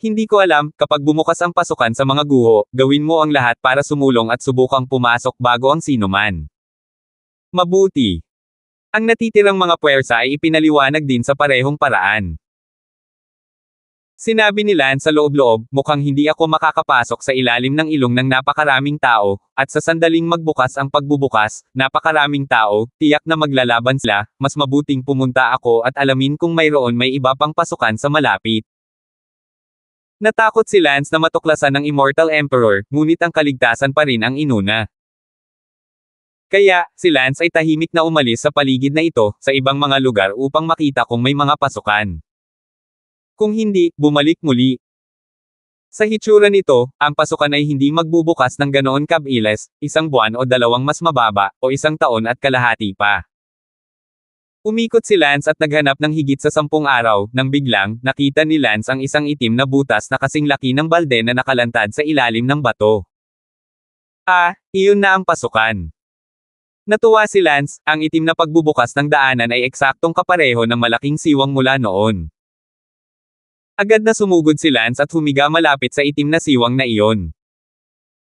Hindi ko alam, kapag bumukas ang pasukan sa mga guho, gawin mo ang lahat para sumulong at subukang pumasok bago ang sinuman. Mabuti. Ang natitirang mga puwersa ay ipinaliwanag din sa parehong paraan. Sinabi ni Lance sa loob-loob, mukhang hindi ako makakapasok sa ilalim ng ilong ng napakaraming tao, at sa sandaling magbukas ang pagbubukas, napakaraming tao, tiyak na maglalaban sila, mas mabuting pumunta ako at alamin kung mayroon may iba pang pasukan sa malapit. Natakot si Lance na matuklasan ng Immortal Emperor, ngunit ang kaligtasan pa rin ang inuna. Kaya, si Lance ay tahimik na umalis sa paligid na ito, sa ibang mga lugar upang makita kung may mga pasukan. Kung hindi, bumalik muli. Sa hitsura nito, ang pasukan ay hindi magbubukas ng ganoon kabiles, isang buwan o dalawang mas mababa, o isang taon at kalahati pa. Umikot si Lance at naghanap ng higit sa sampung araw, nang biglang, nakita ni Lance ang isang itim na butas na kasing laki ng balde na nakalantad sa ilalim ng bato. Ah, iyon na ang pasukan. Natuwa si Lance, ang itim na pagbubukas ng daanan ay eksaktong kapareho ng malaking siwang mula noon. Agad na sumugod si Lance at humiga malapit sa itim na siwang na iyon.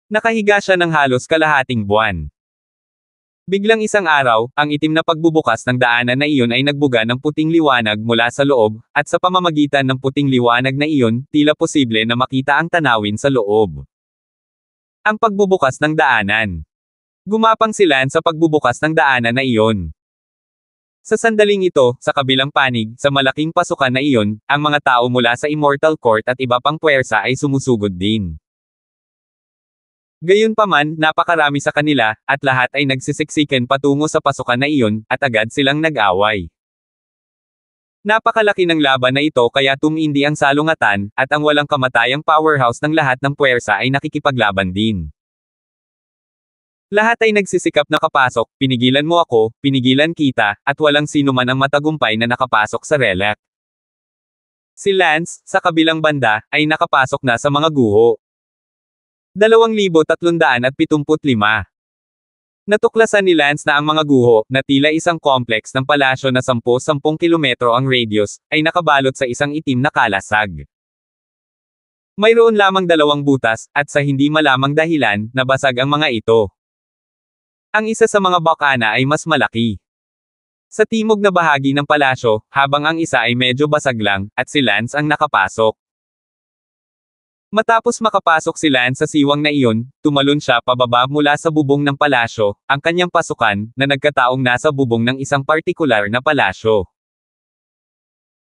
Nakahiga siya ng halos kalahating buwan. Biglang isang araw, ang itim na pagbubukas ng daanan na iyon ay nagbuga ng puting liwanag mula sa loob, at sa pamamagitan ng puting liwanag na iyon, tila posible na makita ang tanawin sa loob. Ang pagbubukas ng daanan. Gumapang si Lance sa pagbubukas ng daanan na iyon. Sa sandaling ito, sa kabilang panig, sa malaking pasukan na iyon, ang mga tao mula sa Immortal Court at iba pang puwersa ay sumusugod din. Gayunpaman, napakarami sa kanila, at lahat ay nagsisiksikan patungo sa pasukan na iyon, at agad silang nag-away. Napakalaki ng laban na ito kaya tumindi ang salungatan, at ang walang kamatayang powerhouse ng lahat ng puwersa ay nakikipaglaban din. Lahat ay nagsisikap na kapasok, pinigilan mo ako, pinigilan kita, at walang sino man ang matagumpay na nakapasok sa relak. Si Lance, sa kabilang banda, ay nakapasok na sa mga guho. 2,375. Natuklasan ni Lance na ang mga guho, na tila isang kompleks ng palasyo na 10-10 kilometro ang radius, ay nakabalot sa isang itim na kalasag. Mayroon lamang dalawang butas, at sa hindi malamang dahilan, nabasag ang mga ito. Ang isa sa mga bakana ay mas malaki. Sa timog na bahagi ng palasyo, habang ang isa ay medyo basag lang, at si Lance ang nakapasok. Matapos makapasok si Lance sa siwang na iyon, tumalon siya pababa mula sa bubong ng palasyo, ang kanyang pasukan, na nagkataong nasa bubong ng isang partikular na palasyo.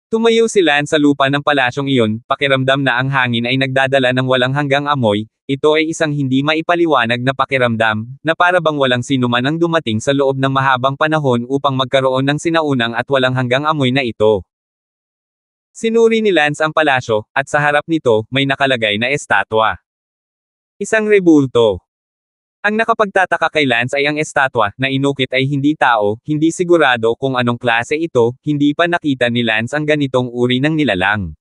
Tumayo si Lance sa lupa ng palasyong iyon, pakiramdam na ang hangin ay nagdadala ng walang hanggang amoy, ito ay isang hindi maipaliwanag na pakiramdam, na para bang walang sinuman ang dumating sa loob ng mahabang panahon upang magkaroon ng sinaunang at walang hanggang amoy na ito. Sinuri ni Lance ang palasyo, at sa harap nito, may nakalagay na estatwa. Isang rebulto. Ang nakapagtataka kay Lance ay ang estatwa na inukit ay hindi tao, hindi sigurado kung anong klase ito, hindi pa nakita ni Lance ang ganitong uri ng nilalang.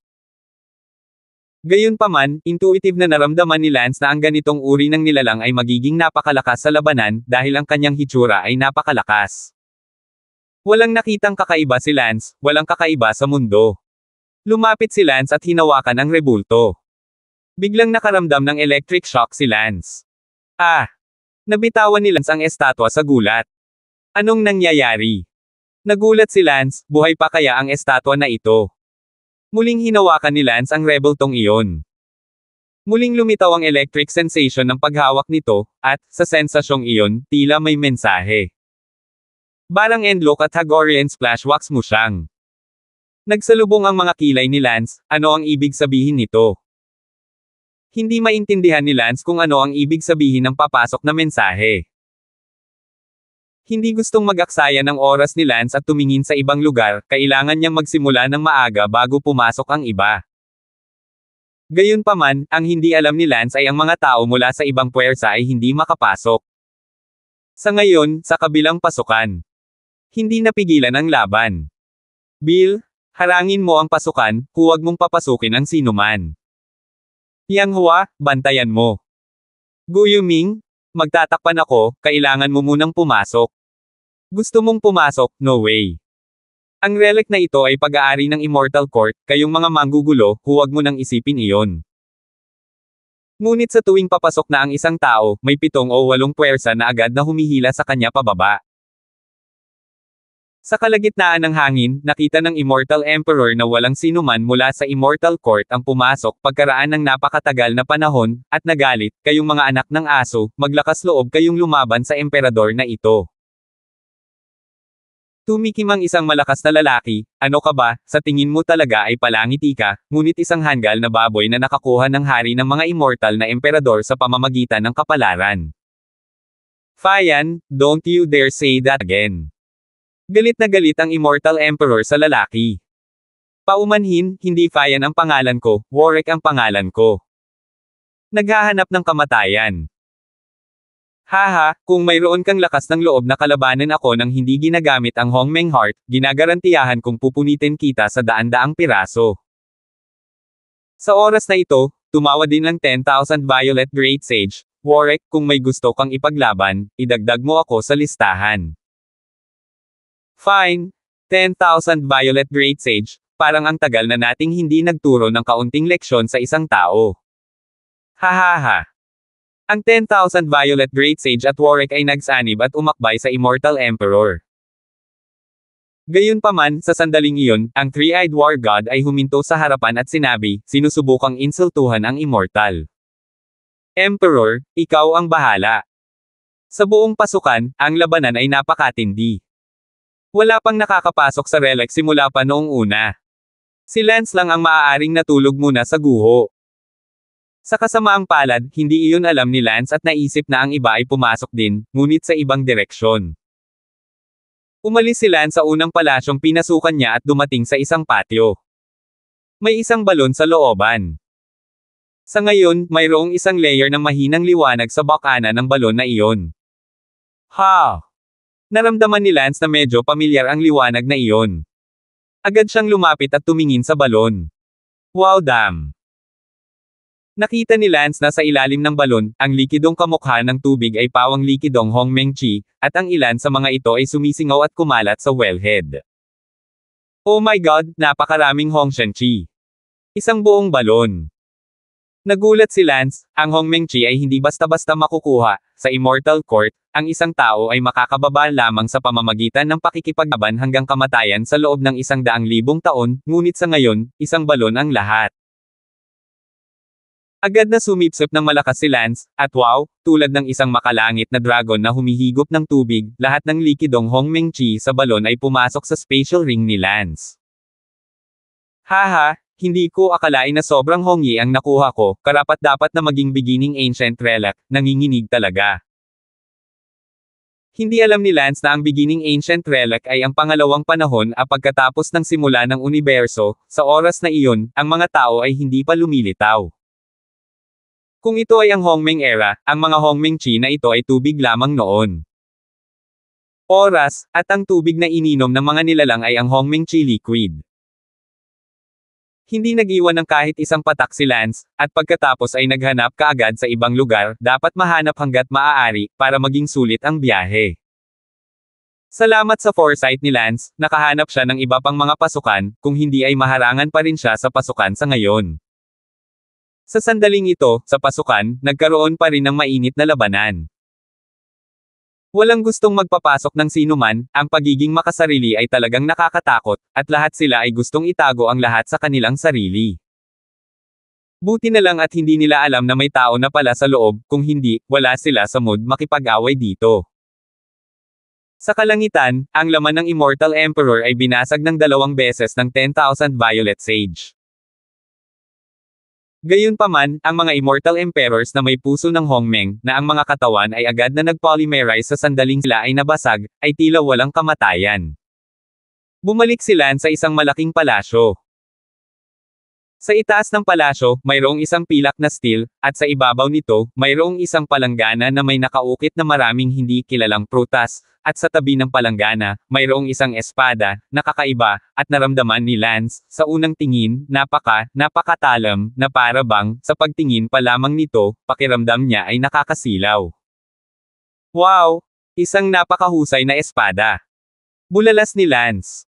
Gayunpaman, intuitive na naramdaman ni Lance na ang ganitong uri ng nilalang ay magiging napakalakas sa labanan dahil ang kanyang hitsura ay napakalakas. Walang nakitang kakaiba si Lance, walang kakaiba sa mundo. Lumapit si Lance at hinawakan ang rebulto. Biglang nakaramdam ng electric shock si Lance. Ah! Nabitawan ni Lance ang estatwa sa gulat. Anong nangyayari? Nagulat si Lance, buhay pa kaya ang estatwa na ito? Muling hinawakan ni Lance ang rebel tong iyon. Muling lumitaw ang electric sensation ng paghawak nito, at, sa sensasyong iyon, tila may mensahe. Barang endlock at Hagorian splashwax mo siyang. Nagsalubong ang mga kilay ni Lance, ano ang ibig sabihin nito? Hindi maintindihan ni Lance kung ano ang ibig sabihin ng papasok na mensahe. Hindi gustong magaksaya ng oras ni Lance at tumingin sa ibang lugar, kailangan niyang magsimula ng maaga bago pumasok ang iba. Gayunpaman, ang hindi alam ni Lance ay ang mga tao mula sa ibang puwersa ay hindi makapasok. Sa ngayon, sa kabilang pasukan. Hindi napigilan ang laban. Bill, harangin mo ang pasukan, huwag mong papasukin ang sinuman. Yang Hua, bantayan mo. Guyuming, magtatakpan ako, kailangan mo munang pumasok. Gusto mong pumasok, no way. Ang relic na ito ay pag-aari ng Immortal Court, kayong mga manggugulo, huwag mo nang isipin iyon. Ngunit sa tuwing papasok na ang isang tao, may pitong o walong puwersa na agad na humihila sa kanya pababa. Sa kalagitnaan ng hangin, nakita ng Immortal Emperor na walang sinuman mula sa Immortal Court ang pumasok pagkaraan ng napakatagal na panahon, at nagalit, kayong mga anak ng aso, maglakas loob kayong lumaban sa emperador na ito. Tumikim ang isang malakas na lalaki, ano ka ba, sa tingin mo talaga ay palangiti ka, ngunit isang hanggal na baboy na nakakuha ng hari ng mga immortal na emperador sa pamamagitan ng kapalaran. Fayan, don't you dare say that again. Galit na galit ang Immortal Emperor sa lalaki. Paumanhin, hindi Fayan ang pangalan ko, Warwick ang pangalan ko. Naghahanap ng kamatayan. Haha, kung mayroon kang lakas ng loob na kalabanan ako nang hindi ginagamit ang Hongmeng Heart, ginagarantiyahan kong pupunitin kita sa daan-daang piraso. Sa oras na ito, tumawa din ng 10,000 Violet Great Sage, Warwick, kung may gusto kang ipaglaban, idagdag mo ako sa listahan. Fine. 10,000 Violet Great Sage, parang ang tagal na nating hindi nagturo ng kaunting leksyon sa isang tao. Hahaha. Ang 10,000 Violet Great Sage at Warwick ay nagsanib at umakbay sa Immortal Emperor. Gayunpaman, sa sandaling iyon, ang Three-Eyed War God ay huminto sa harapan at sinabi, sinusubukang insultuhan ang Immortal. Emperor, ikaw ang bahala. Sa buong pasukan, ang labanan ay napakatindi. Wala pang nakakapasok sa relax simula pa noong una. Si Lance lang ang maaaring natulog muna sa guho. Sa kasamaang palad, hindi iyon alam ni Lance at naisip na ang iba ay pumasok din, ngunit sa ibang direksyon. Umalis si Lance sa unang palasyong pinasukan niya at dumating sa isang patio. May isang balon sa looban. Sa ngayon, mayroong isang layer ng mahinang liwanag sa bakana ng balon na iyon. Ha! Naramdaman ni Lance na medyo pamilyar ang liwanag na iyon. Agad siyang lumapit at tumingin sa balon. Wow damn! Nakita ni Lance na sa ilalim ng balon, ang likidong kamukha ng tubig ay pawang likidong Hong Mengchi, at ang ilan sa mga ito ay sumisingaw at kumalat sa wellhead. Oh my god, napakaraming Hong Shenchi. Isang buong balon. Nagulat si Lance, ang Hong Mengchi ay hindi basta-basta makukuha, sa Immortal Court, ang isang tao ay makakababa lamang sa pamamagitan ng pakikipaglaban hanggang kamatayan sa loob ng isang daang libong taon, ngunit sa ngayon, isang balon ang lahat. Agad na sumipsip ng malakas si Lance, at wow, tulad ng isang makalangit na dragon na humihigop ng tubig, lahat ng likidong Hong Meng Chi sa balon ay pumasok sa special ring ni Lance. Haha, hindi ko akalain na sobrang Hongyi ang nakuha ko, karapat dapat na maging beginning ancient relic, nanginginig talaga. Hindi alam ni Lance na ang beginning ancient relic ay ang pangalawang panahon a pagkatapos ng simula ng universo, sa oras na iyon, ang mga tao ay hindi pa lumilitaw. Kung ito ay ang Hongming era, ang mga Hongming chi na ito ay tubig lamang noon. Oras, at ang tubig na ininom ng mga nilalang ay ang Hongming chi liquid. Hindi nag-iwan ng kahit isang patak si Lance, at pagkatapos ay naghanap kaagad sa ibang lugar, dapat mahanap hanggat maaari, para maging sulit ang biyahe. Salamat sa foresight ni Lance, nakahanap siya ng iba pang mga pasukan, kung hindi ay maharangan pa rin siya sa pasukan sa ngayon. Sa sandaling ito, sa pasukan, nagkaroon pa rin ng mainit na labanan. Walang gustong magpapasok ng sinuman, ang pagiging makasarili ay talagang nakakatakot, at lahat sila ay gustong itago ang lahat sa kanilang sarili. Buti na lang at hindi nila alam na may tao na pala sa loob, kung hindi, wala sila sa mood makipag-away dito. Sa kalangitan, ang laman ng Immortal Emperor ay binasag ng dalawang beses ng 10,000 Violet Sage. Gayunpaman, ang mga immortal emperors na may puso ng Hongmeng, na ang mga katawan ay agad na nagpolymerize sa sandaling sila ay nabasag, ay tila walang kamatayan. Bumalik sila sa isang malaking palasyo. Sa itaas ng palasyo, mayroong isang pilak na steel, at sa ibabaw nito, mayroong isang palanggana na may nakaukit na maraming hindi kilalang prutas, at sa tabi ng palanggana, mayroong isang espada, nakakaiba, at naramdaman ni Lance, sa unang tingin, napaka, napakatalam, na parabang, sa pagtingin pa lamang nito, pakiramdam niya ay nakakasilaw. Wow! Isang napakahusay na espada. Bulalas ni Lance.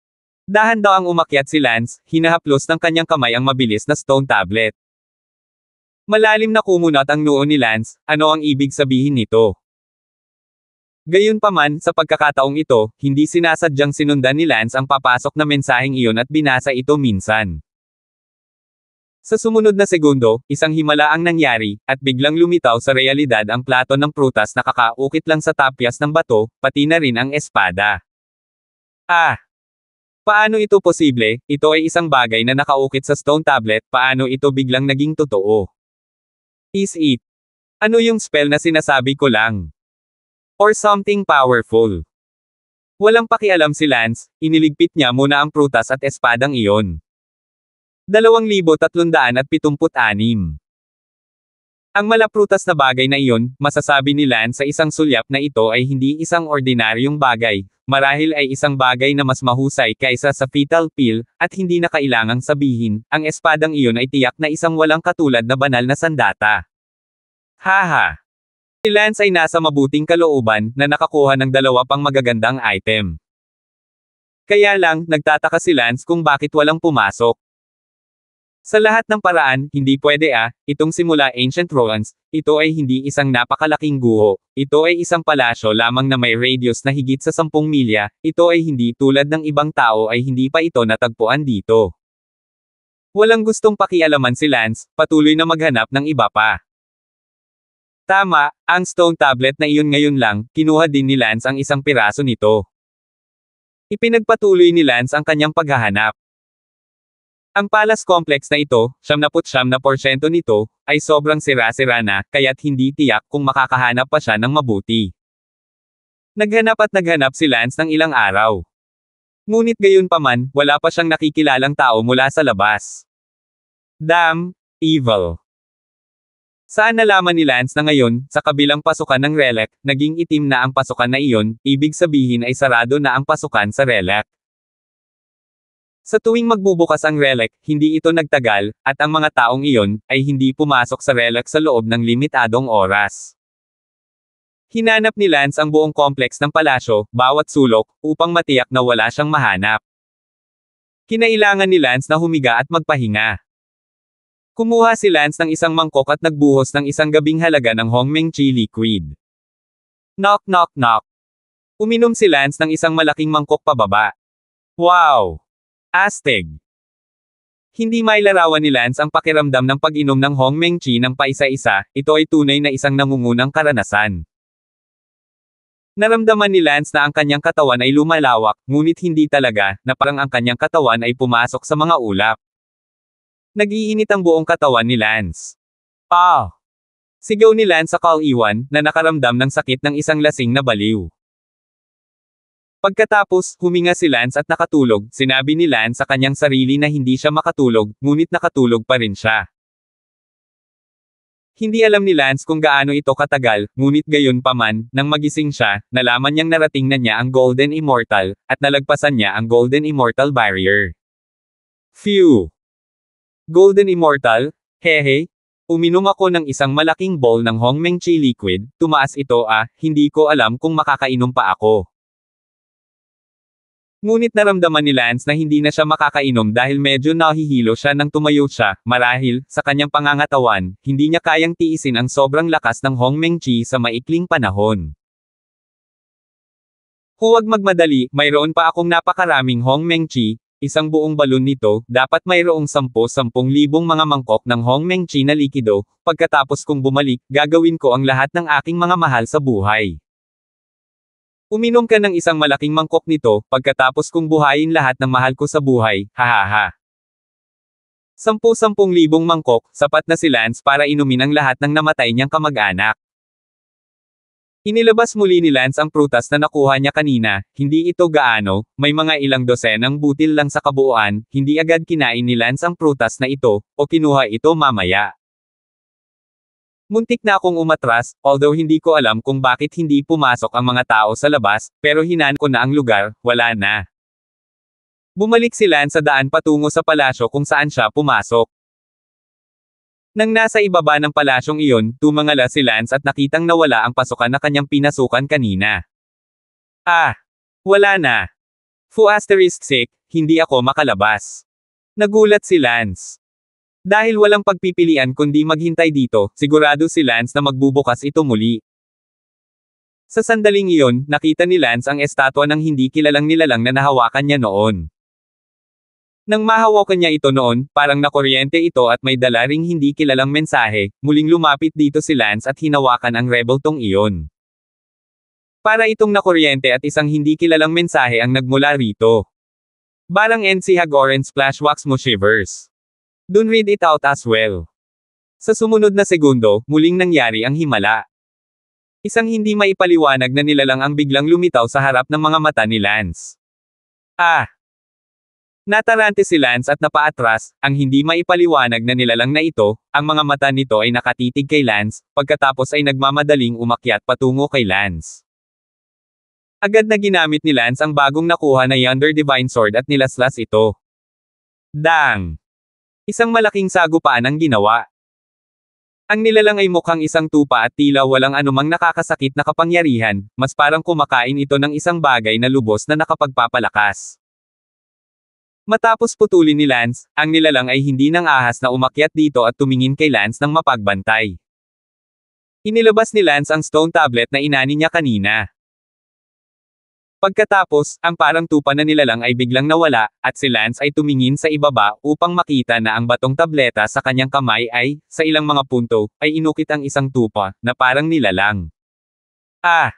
Dahan daw ang umakyat si Lance, hinahaplos ng kanyang kamay ang mabilis na stone tablet. Malalim na kumunot ang noo ni Lance, ano ang ibig sabihin nito? Gayunpaman, sa pagkakataong ito, hindi sinasadyang sinundan ni Lance ang papasok na mensaheng iyon at binasa ito minsan. Sa sumunod na segundo, isang himala ang nangyari, at biglang lumitaw sa realidad ang plato ng prutas na kakaukit lang sa tapyas ng bato, pati na rin ang espada. Ah! Paano ito posible? Ito ay isang bagay na nakaukit sa stone tablet, paano ito biglang naging totoo? Is it? Ano yung spell na sinasabi ko lang? Or something powerful. Walang pakialam si Lance, iniligpit niya muna ang prutas at espadang iyon. 2,376 Ang malaprutas na bagay na iyon, masasabi ni Lance sa isang sulyap na ito ay hindi isang ordinaryong bagay, marahil ay isang bagay na mas mahusay kaysa sa fetal pill, at hindi na kailangang sabihin, ang espadang iyon ay tiyak na isang walang katulad na banal na sandata. Haha! Si Lance ay nasa mabuting kalooban na nakakuha ng dalawa pang magagandang item. Kaya lang, nagtataka si Lance kung bakit walang pumasok. Sa lahat ng paraan, hindi pwede ah, itong simula Ancient Ruins, ito ay hindi isang napakalaking guho, ito ay isang palasyo lamang na may radius na higit sa 10 milya, ito ay hindi tulad ng ibang tao ay hindi pa ito natagpuan dito. Walang gustong pakialaman si Lance, patuloy na maghanap ng iba pa. Tama, ang stone tablet na iyon ngayon lang, kinuha din ni Lance ang isang piraso nito. Ipinagpatuloy ni Lance ang kanyang paghahanap. Ang palace complex na ito, 79% nito, ay sobrang sira-sira na, kaya't hindi tiyak kung makakahanap pa siya ng mabuti. Naghanap at naghanap si Lance ng ilang araw. Ngunit gayon paman, wala pa siyang nakikilalang tao mula sa labas. Damn, evil. Saan nalaman ni Lance na ngayon, sa kabilang pasukan ng Relic, naging itim na ang pasukan na iyon, ibig sabihin ay sarado na ang pasukan sa Relic. Sa tuwing magbubukas ang Relic, hindi ito nagtagal, at ang mga taong iyon, ay hindi pumasok sa Relic sa loob ng limitadong oras. Hinanap ni Lance ang buong kompleks ng palasyo, bawat sulok, upang matiyak na wala siyang mahanap. Kinailangan ni Lance na humiga at magpahinga. Kumuha si Lance ng isang mangkok at nagbuhos ng isang gabing halaga ng Hongmeng Chi Liquid. Knock knock knock. Uminom si Lance ng isang malaking mangkok pababa. Wow! Astig! Hindi may larawan ni Lance ang pakiramdam ng pag-inom ng Hongmeng Chi ng paisa-isa, ito ay tunay na isang nangungunang karanasan. Naramdaman ni Lance na ang kanyang katawan ay lumalawak, ngunit hindi talaga, na parang ang kanyang katawan ay pumasok sa mga ulap. Nagiinit ang buong katawan ni Lance. Pow! Ah! Sigaw ni Lance sa Iwan na nakaramdam ng sakit ng isang lasing na baliw. Pagkatapos, huminga si Lance at nakatulog, sinabi ni Lance sa kanyang sarili na hindi siya makatulog, ngunit nakatulog pa rin siya. Hindi alam ni Lance kung gaano ito katagal, ngunit gayon paman, nang magising siya, nalaman niyang narating na niya ang Golden Immortal, at nalagpasan niya ang Golden Immortal Barrier. Phew! Golden Immortal? Hehe. Uminom ako ng isang malaking bowl ng Hongmeng Chi Liquid, tumaas ito ah, hindi ko alam kung makakainom pa ako. Ngunit naramdaman ni Lance na hindi na siya makakainom dahil medyo nahihilo siya nang tumayo siya, marahil, sa kanyang pangangatawan, hindi niya kayang tiisin ang sobrang lakas ng Hongmeng Chi sa maikling panahon. Huwag magmadali, mayroon pa akong napakaraming Hongmeng Chi, Isang buong balon nito, dapat mayroong 10-10,000 mga mangkok ng Hongmeng China likido, pagkatapos kong bumalik, gagawin ko ang lahat ng aking mga mahal sa buhay. Uminom ka ng isang malaking mangkok nito, pagkatapos kong buhayin lahat ng mahal ko sa buhay, hahaha. Sampu-sampung mangkok, sapat na si Lance para inumin ang lahat ng namatay niyang kamag-anak. Inilabas muli ni Lance ang prutas na nakuha niya kanina, hindi ito gaano, may mga ilang dosen ang butil lang sa kabuuan, hindi agad kinain ni Lance ang prutas na ito, o kinuha ito mamaya. Muntik na akong umatras, although hindi ko alam kung bakit hindi pumasok ang mga tao sa labas, pero hinan ko na ang lugar, wala na. Bumalik si Lance sa daan patungo sa palasyo kung saan siya pumasok. Nang nasa ibaba ng palasyong iyon, tumangala si Lance at nakitang nawala ang pasukan na kanyang pinasukan kanina. Ah! Wala na! Fu asterisk sick, hindi ako makalabas. Nagulat si Lance. Dahil walang pagpipilian kundi maghintay dito, sigurado si Lance na magbubukas ito muli. Sa sandaling iyon, nakita ni Lance ang estatwa ng hindi kilalang nilalang na nahawakan niya noon. Nang mahawakan niya ito noon, parang nakuryente ito at may dala ring hindi kilalang mensahe, muling lumapit dito si Lance at hinawakan ang rebel tong iyon. Para itong nakuryente at isang hindi kilalang mensahe ang nagmula rito. Barang NC Hagoren Splashwax mo shivers. Don't read it out as well. Sa sumunod na segundo, muling nangyari ang himala. Isang hindi maipaliwanag na nilalang ang biglang lumitaw sa harap ng mga mata ni Lance. Ah! Natarante si Lance at napaatras, ang hindi maipaliwanag na nilalang na ito, ang mga mata nito ay nakatitig kay Lance, pagkatapos ay nagmamadaling umakyat patungo kay Lance. Agad na ginamit ni Lance ang bagong nakuha na Yonder Divine Sword at nilaslas ito. Dang! Isang malaking sagupaan ang ginawa. Ang nilalang ay mukhang isang tupa at tila walang anumang nakakasakit na kapangyarihan, mas parang kumakain ito ng isang bagay na lubos na nakapagpapalakas. Matapos putulin ni Lance, ang nilalang ay hindi nang ahas na umakyat dito at tumingin kay Lance ng mapagbantay. Inilabas ni Lance ang stone tablet na inani niya kanina. Pagkatapos, ang parang tupa na nilalang ay biglang nawala, at si Lance ay tumingin sa ibaba upang makita na ang batong tableta sa kanyang kamay ay, sa ilang mga punto, ay inukit ang isang tupa, na parang nilalang. Ah!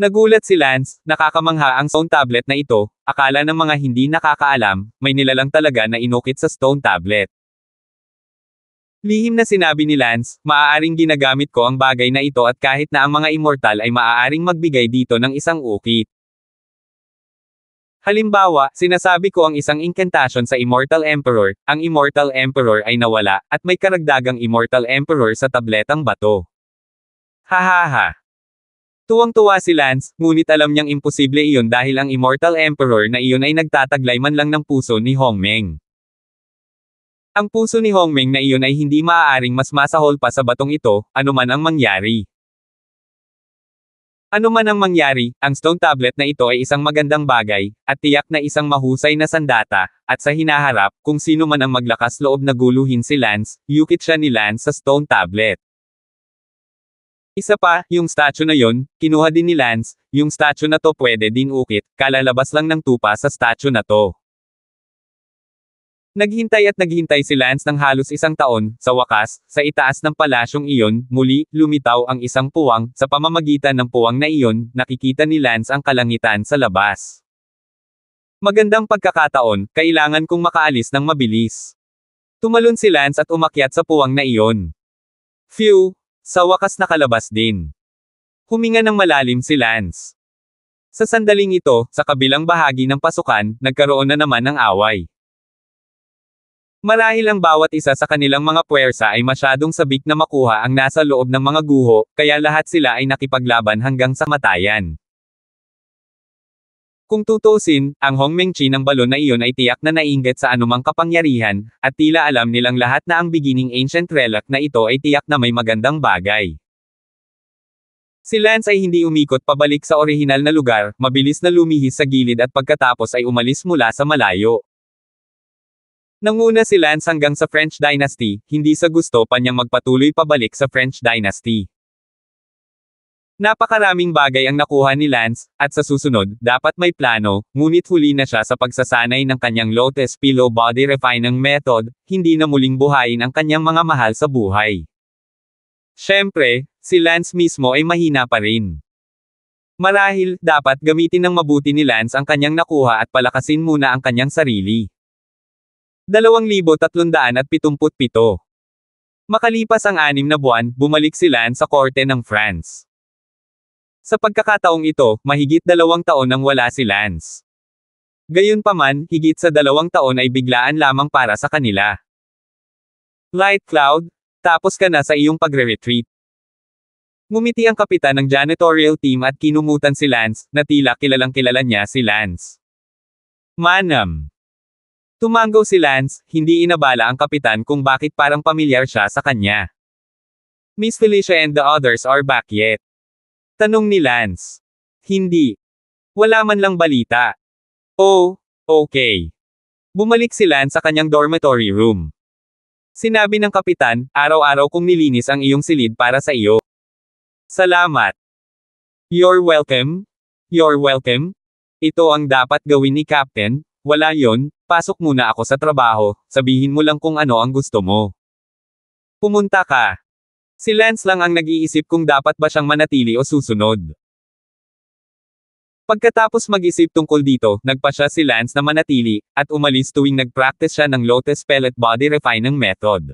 Nagulat si Lance, nakakamangha ang stone tablet na ito, akala ng mga hindi nakakaalam, may nilalang talaga na inukit sa stone tablet. Lihim na sinabi ni Lance, maaaring ginagamit ko ang bagay na ito at kahit na ang mga immortal ay maaaring magbigay dito ng isang ukit. Halimbawa, sinasabi ko ang isang incantation sa Immortal Emperor, ang Immortal Emperor ay nawala, at may karagdagang Immortal Emperor sa tabletang bato. Hahaha. Tuwang-tuwa si Lance, ngunit alam niyang imposible iyon dahil ang Immortal Emperor na iyon ay nagtataglay man lang ng puso ni Hongmeng. Ang puso ni Hongmeng na iyon ay hindi maaaring mas masahol pa sa batong ito, anuman ang mangyari. Anuman ang mangyari, ang stone tablet na ito ay isang magandang bagay, at tiyak na isang mahusay na sandata, at sa hinaharap, kung sino man ang maglakas loob na guluhin si Lance, yukit siya ni Lance sa stone tablet. Isa pa, yung statue na yon, kinuha din ni Lance, yung statue na to pwede din ukit, kalalabas lang ng tupa sa statue na to. Naghintay at naghintay si Lance ng halos isang taon, sa wakas, sa itaas ng palasyong iyon, muli, lumitaw ang isang puwang, sa pamamagitan ng puwang na iyon, nakikita ni Lance ang kalangitan sa labas. Magandang pagkakataon, kailangan kong makaalis ng mabilis. Tumalon si Lance at umakyat sa puwang na iyon. Phew, sa wakas nakalabas din. Huminga ng malalim si Lance. Sa sandaling ito, sa kabilang bahagi ng pasukan, nagkaroon na naman ng away. Marahil ang bawat isa sa kanilang mga puwersa ay masyadong sabik na makuha ang nasa loob ng mga guho, kaya lahat sila ay nakipaglaban hanggang sa matayan. Kung tutusin, ang Hong Mengchi ng balon na iyon ay tiyak na nainggit sa anumang kapangyarihan, at tila alam nilang lahat na ang beginning ancient relic na ito ay tiyak na may magandang bagay. Si Lance ay hindi umikot pabalik sa orihinal na lugar, mabilis na lumihis sa gilid at pagkatapos ay umalis mula sa malayo. Nanguna si Lance hanggang sa French Dynasty, hindi sa gusto pa niyang magpatuloy pabalik sa French Dynasty. Napakaraming bagay ang nakuha ni Lance, at sa susunod, dapat may plano, ngunit huli na siya sa pagsasanay ng kanyang Lotus Pillow Body Refining Method, hindi na muling buhayin ang kanyang mga mahal sa buhay. Siyempre, si Lance mismo ay mahina pa rin. Marahil, dapat gamitin ng mabuti ni Lance ang kanyang nakuha at palakasin muna ang kanyang sarili. 2,377 Makalipas ang anim na buwan, bumalik si Lance sa korte ng France. Sa pagkakataong ito, mahigit dalawang taon nang wala si Lance. Gayunpaman, higit sa dalawang taon ay biglaan lamang para sa kanila. Light Cloud, tapos ka na sa iyong pagre-retreat. Ngumiti ang kapitan ng janitorial team at kinumutan si Lance, na tila kilalang kilala niya si Lance. Manam. Tumanggaw si Lance, hindi inabala ang kapitan kung bakit parang pamilyar siya sa kanya. Miss Felicia and the others are back yet. Tanong ni Lance. Hindi. Wala man lang balita. Oh, okay. Bumalik si Lance sa kanyang dormitory room. Sinabi ng kapitan, araw-araw kong nilinis ang iyong silid para sa iyo. Salamat. You're welcome. You're welcome. Ito ang dapat gawin ni Captain, wala yon, pasok muna ako sa trabaho, sabihin mo lang kung ano ang gusto mo. Pumunta ka. Si Lance lang ang nag-iisip kung dapat ba siyang manatili o susunod. Pagkatapos mag-isip tungkol dito, nagpa siya si Lance na manatili, at umalis tuwing nag-practice siya ng Lotus Pellet Body Refining Method.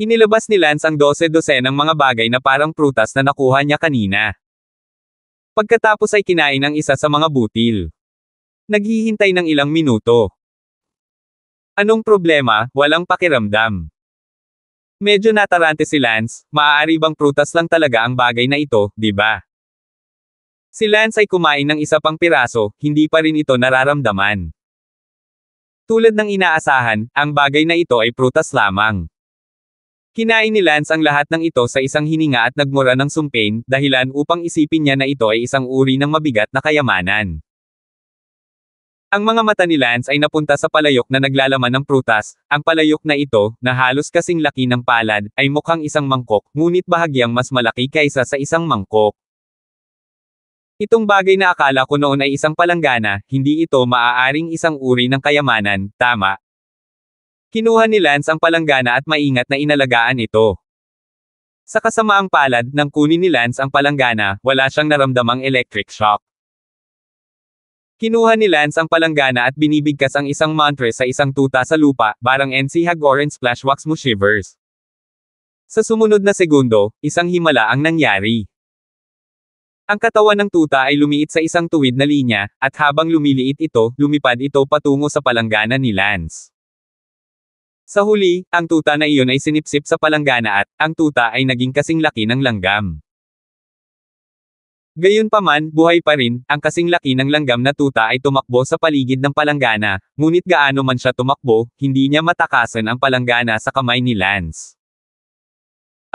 Inilabas ni Lance ang 12-12 ng mga bagay na parang prutas na nakuha niya kanina. Pagkatapos ay kinain ang isa sa mga butil. Naghihintay ng ilang minuto. Anong problema, walang pakiramdam. Medyo natarante si Lance, maaari bang prutas lang talaga ang bagay na ito, di ba? Si Lance ay kumain ng isa pang piraso, hindi pa rin ito nararamdaman. Tulad ng inaasahan, ang bagay na ito ay prutas lamang. Kinain ni Lance ang lahat ng ito sa isang hininga at nagmura ng sumpain, dahilan upang isipin niya na ito ay isang uri ng mabigat na kayamanan. Ang mga mata ni Lance ay napunta sa palayok na naglalaman ng prutas, ang palayok na ito, na halos kasing laki ng palad, ay mukhang isang mangkok, ngunit bahagyang mas malaki kaysa sa isang mangkok. Itong bagay na akala ko noon ay isang palanggana, hindi ito maaaring isang uri ng kayamanan, tama. Kinuha ni Lance ang palanggana at maingat na inalagaan ito. Sa kasamaang palad, nang kunin ni Lance ang palanggana, wala siyang naramdamang electric shock. Kinuha ni Lance ang palanggana at binibigkas ang isang mantra sa isang tuta sa lupa, barang NC Hag Orange Splashwax mo shivers. Sa sumunod na segundo, isang himala ang nangyari. Ang katawan ng tuta ay lumiit sa isang tuwid na linya, at habang lumiliit ito, lumipad ito patungo sa palanggana ni Lance. Sa huli, ang tuta na iyon ay sinipsip sa palanggana at, ang tuta ay naging kasing laki ng langgam. Gayunpaman, buhay pa rin, ang kasing laki ng langgam na tuta ay tumakbo sa paligid ng palanggana, ngunit gaano man siya tumakbo, hindi niya matakasan ang palanggana sa kamay ni Lance.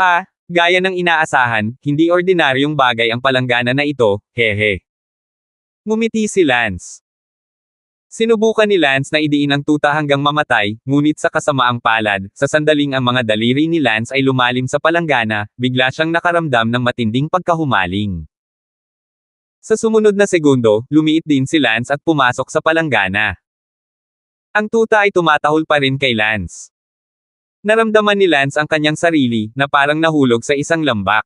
Ah, gaya ng inaasahan, hindi ordinaryong bagay ang palanggana na ito, hehe. Ngumiti si Lance. Sinubukan ni Lance na idiin ang tuta hanggang mamatay, ngunit sa kasamaang palad, sa sandaling ang mga daliri ni Lance ay lumalim sa palanggana, bigla siyang nakaramdam ng matinding pagkahumaling. Sa sumunod na segundo, lumiit din si Lance at pumasok sa palanggana. Ang tuta ay tumatahol pa rin kay Lance. Naramdaman ni Lance ang kanyang sarili, na parang nahulog sa isang lambak.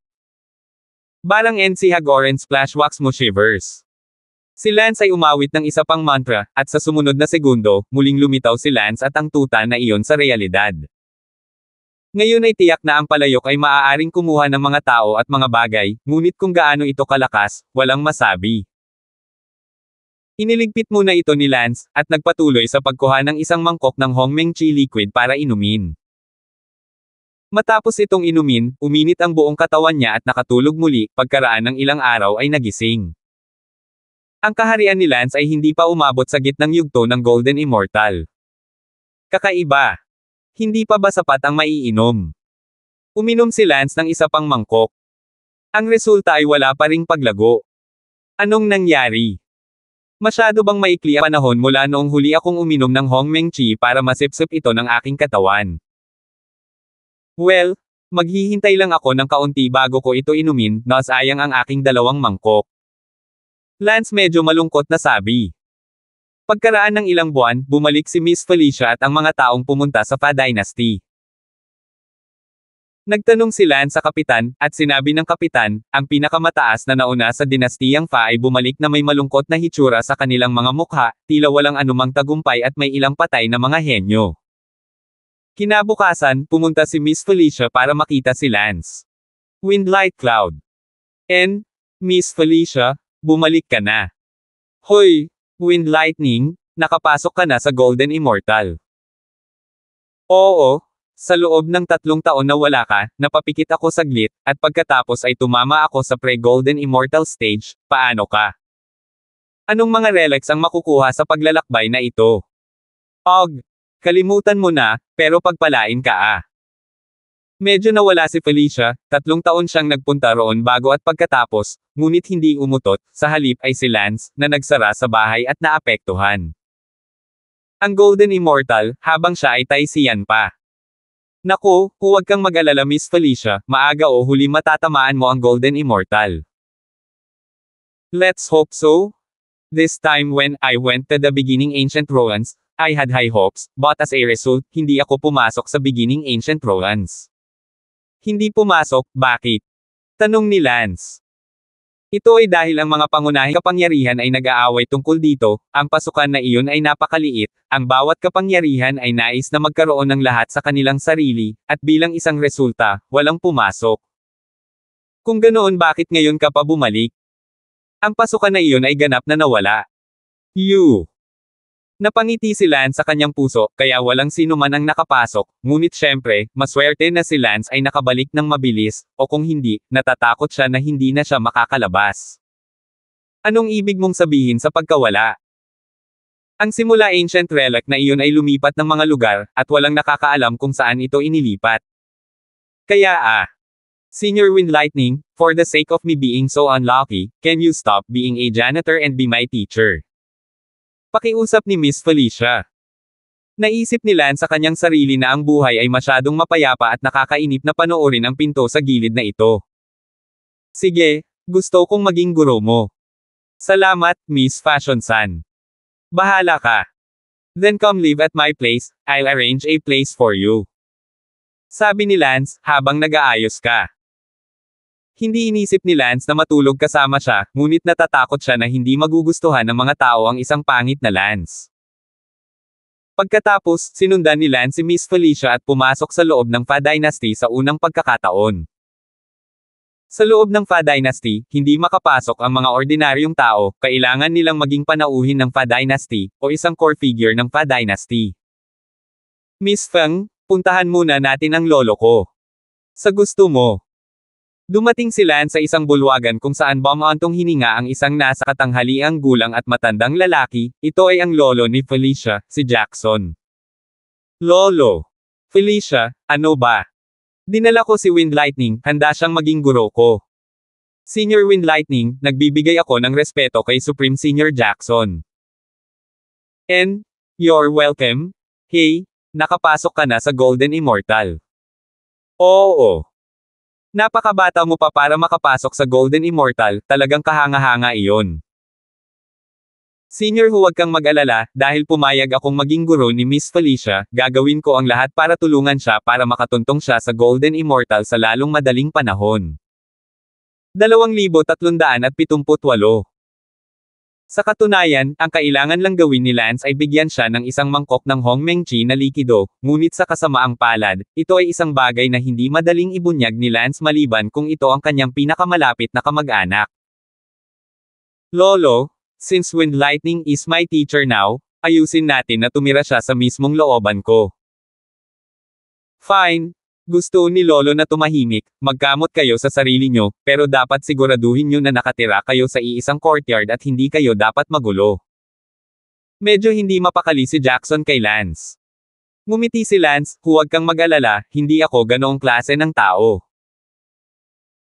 Barang NC Hagoren splash wax mo shivers. Si Lance ay umawit ng isa pang mantra, at sa sumunod na segundo, muling lumitaw si Lance at ang tuta na iyon sa realidad. Ngayon ay tiyak na ang palayok ay maaaring kumuha ng mga tao at mga bagay, ngunit kung gaano ito kalakas, walang masabi. Iniligpit muna ito ni Lance, at nagpatuloy sa pagkuha ng isang mangkok ng Hongmeng Chi Liquid para inumin. Matapos itong inumin, uminit ang buong katawan niya at nakatulog muli, pagkaraan ng ilang araw ay nagising. Ang kaharian ni Lance ay hindi pa umabot sa gitnang yugto ng Golden Immortal. Kakaiba, hindi pa ba sapat ang maiinom? Uminom si Lance ng isa pang mangkok. Ang resulta ay wala pa ring paglago. Anong nangyari? Masyado bang maikli ang panahon mula noong huli akong uminom ng Hongmeng Chi para masipsip ito ng aking katawan? Well, maghihintay lang ako ng kaunti bago ko ito inumin, nasayang ang aking dalawang mangkok. Lance medyo malungkot na sabi. Pagkaraan ng ilang buwan, bumalik si Miss Felicia at ang mga taong pumunta sa Fa Dynasty. Nagtanong sila sa kapitan, at sinabi ng kapitan, ang pinakamataas na nauna sa dinastiyang Fa ay bumalik na may malungkot na hitsura sa kanilang mga mukha, tila walang anumang tagumpay at may ilang patay na mga henyo. Kinabukasan, pumunta si Miss Felicia para makita si Lance. Windlight Cloud. N. Miss Felicia, bumalik ka na. Hoy, Wind Lightning, nakapasok ka na sa Golden Immortal. Oo, sa loob ng tatlong taon na wala ka, napapikit ako saglit, at pagkatapos ay tumama ako sa pre-Golden Immortal stage, paano ka? Anong mga relics ang makukuha sa paglalakbay na ito? Og! Kalimutan mo na, pero pagpalain ka ah. Medyo nawala si Felicia, tatlong taon siyang nagpunta roon bago at pagkatapos, ngunit hindi umutot, sa halip ay si Lance, na nagsara sa bahay at naapektuhan. Ang Golden Immortal, habang siya ay Taisiyan pa. Naku, huwag kang mag-alala Miss Felicia, maaga o huli matatamaan mo ang Golden Immortal. Let's hope so. This time when I went to the beginning ancient ruins, I had high hopes, but as a result, hindi ako pumasok sa beginning ancient ruins. Hindi pumasok, bakit? Tanong ni Lance. Ito ay dahil ang mga pangunahing kapangyarihan ay nag-aaway tungkol dito, ang pasukan na iyon ay napakaliit, ang bawat kapangyarihan ay nais na magkaroon ng lahat sa kanilang sarili, at bilang isang resulta, walang pumasok. Kung ganoon bakit ngayon ka pa bumalik? Ang pasukan na iyon ay ganap na nawala. You. Napangiti si Lance sa kanyang puso, kaya walang sino man ang nakapasok, ngunit syempre, maswerte na si Lance ay nakabalik ng mabilis, o kung hindi, natatakot siya na hindi na siya makakalabas. Anong ibig mong sabihin sa pagkawala? Ang simula ancient relic na iyon ay lumipat ng mga lugar, at walang nakakaalam kung saan ito inilipat. Kaya ah, Senior Wind Lightning, for the sake of me being so unlucky, can you stop being a janitor and be my teacher? Pakiusap ni Miss Felicia. Naisip ni Lance sa kanyang sarili na ang buhay ay masyadong mapayapa at nakakainip na panoorin ang pinto sa gilid na ito. Sige, gusto kong maging guro mo. Salamat, Miss Fashion-san. Bahala ka. Then come live at my place, I'll arrange a place for you. Sabi ni Lance, habang nag-aayos ka. Hindi inisip ni Lance na matulog kasama siya, ngunit natatakot siya na hindi magugustuhan ng mga tao ang isang pangit na Lance. Pagkatapos, sinundan ni Lance si Miss Felicia at pumasok sa loob ng Fa Dynasty sa unang pagkakataon. Sa loob ng Fa Dynasty, hindi makapasok ang mga ordinaryong tao, kailangan nilang maging panauhin ng Fa Dynasty, o isang core figure ng Fa Dynasty. Miss Feng, puntahan muna natin ang lolo ko. Sa gusto mo. Dumating sila sa isang bulwagan kung saan bomantong hininga ang isang nasa katanghaliang gulang at matandang lalaki, ito ay ang lolo ni Felicia, si Jackson. Lolo. Felicia, ano ba? Dinala ko si Wind Lightning, handa siyang maging guro ko. Senior Wind Lightning, nagbibigay ako ng respeto kay Supreme Senior Jackson. And, you're welcome. Hey, nakapasok ka na sa Golden Immortal. Oo. Napakabata mo pa para makapasok sa Golden Immortal, talagang kahanga-hanga iyon. Senior huwag kang mag-alala, dahil pumayag akong maging guro ni Miss Felicia, gagawin ko ang lahat para tulungan siya para makatuntong siya sa Golden Immortal sa lalong madaling panahon. 2,378 sa katunayan, ang kailangan lang gawin ni Lance ay bigyan siya ng isang mangkok ng Hongmeng Chi na likido, ngunit sa kasamaang palad, ito ay isang bagay na hindi madaling ibunyag ni Lance maliban kung ito ang kanyang pinakamalapit na kamag-anak. Lolo, since Wind lightning is my teacher now, ayusin natin na tumira siya sa mismong looban ko. Fine, gusto ni Lolo na tumahimik, magkamot kayo sa sarili nyo, pero dapat siguraduhin nyo na nakatira kayo sa iisang courtyard at hindi kayo dapat magulo. Medyo hindi mapakali si Jackson kay Lance. Ngumiti si Lance, huwag kang mag-alala, hindi ako ganoong klase ng tao.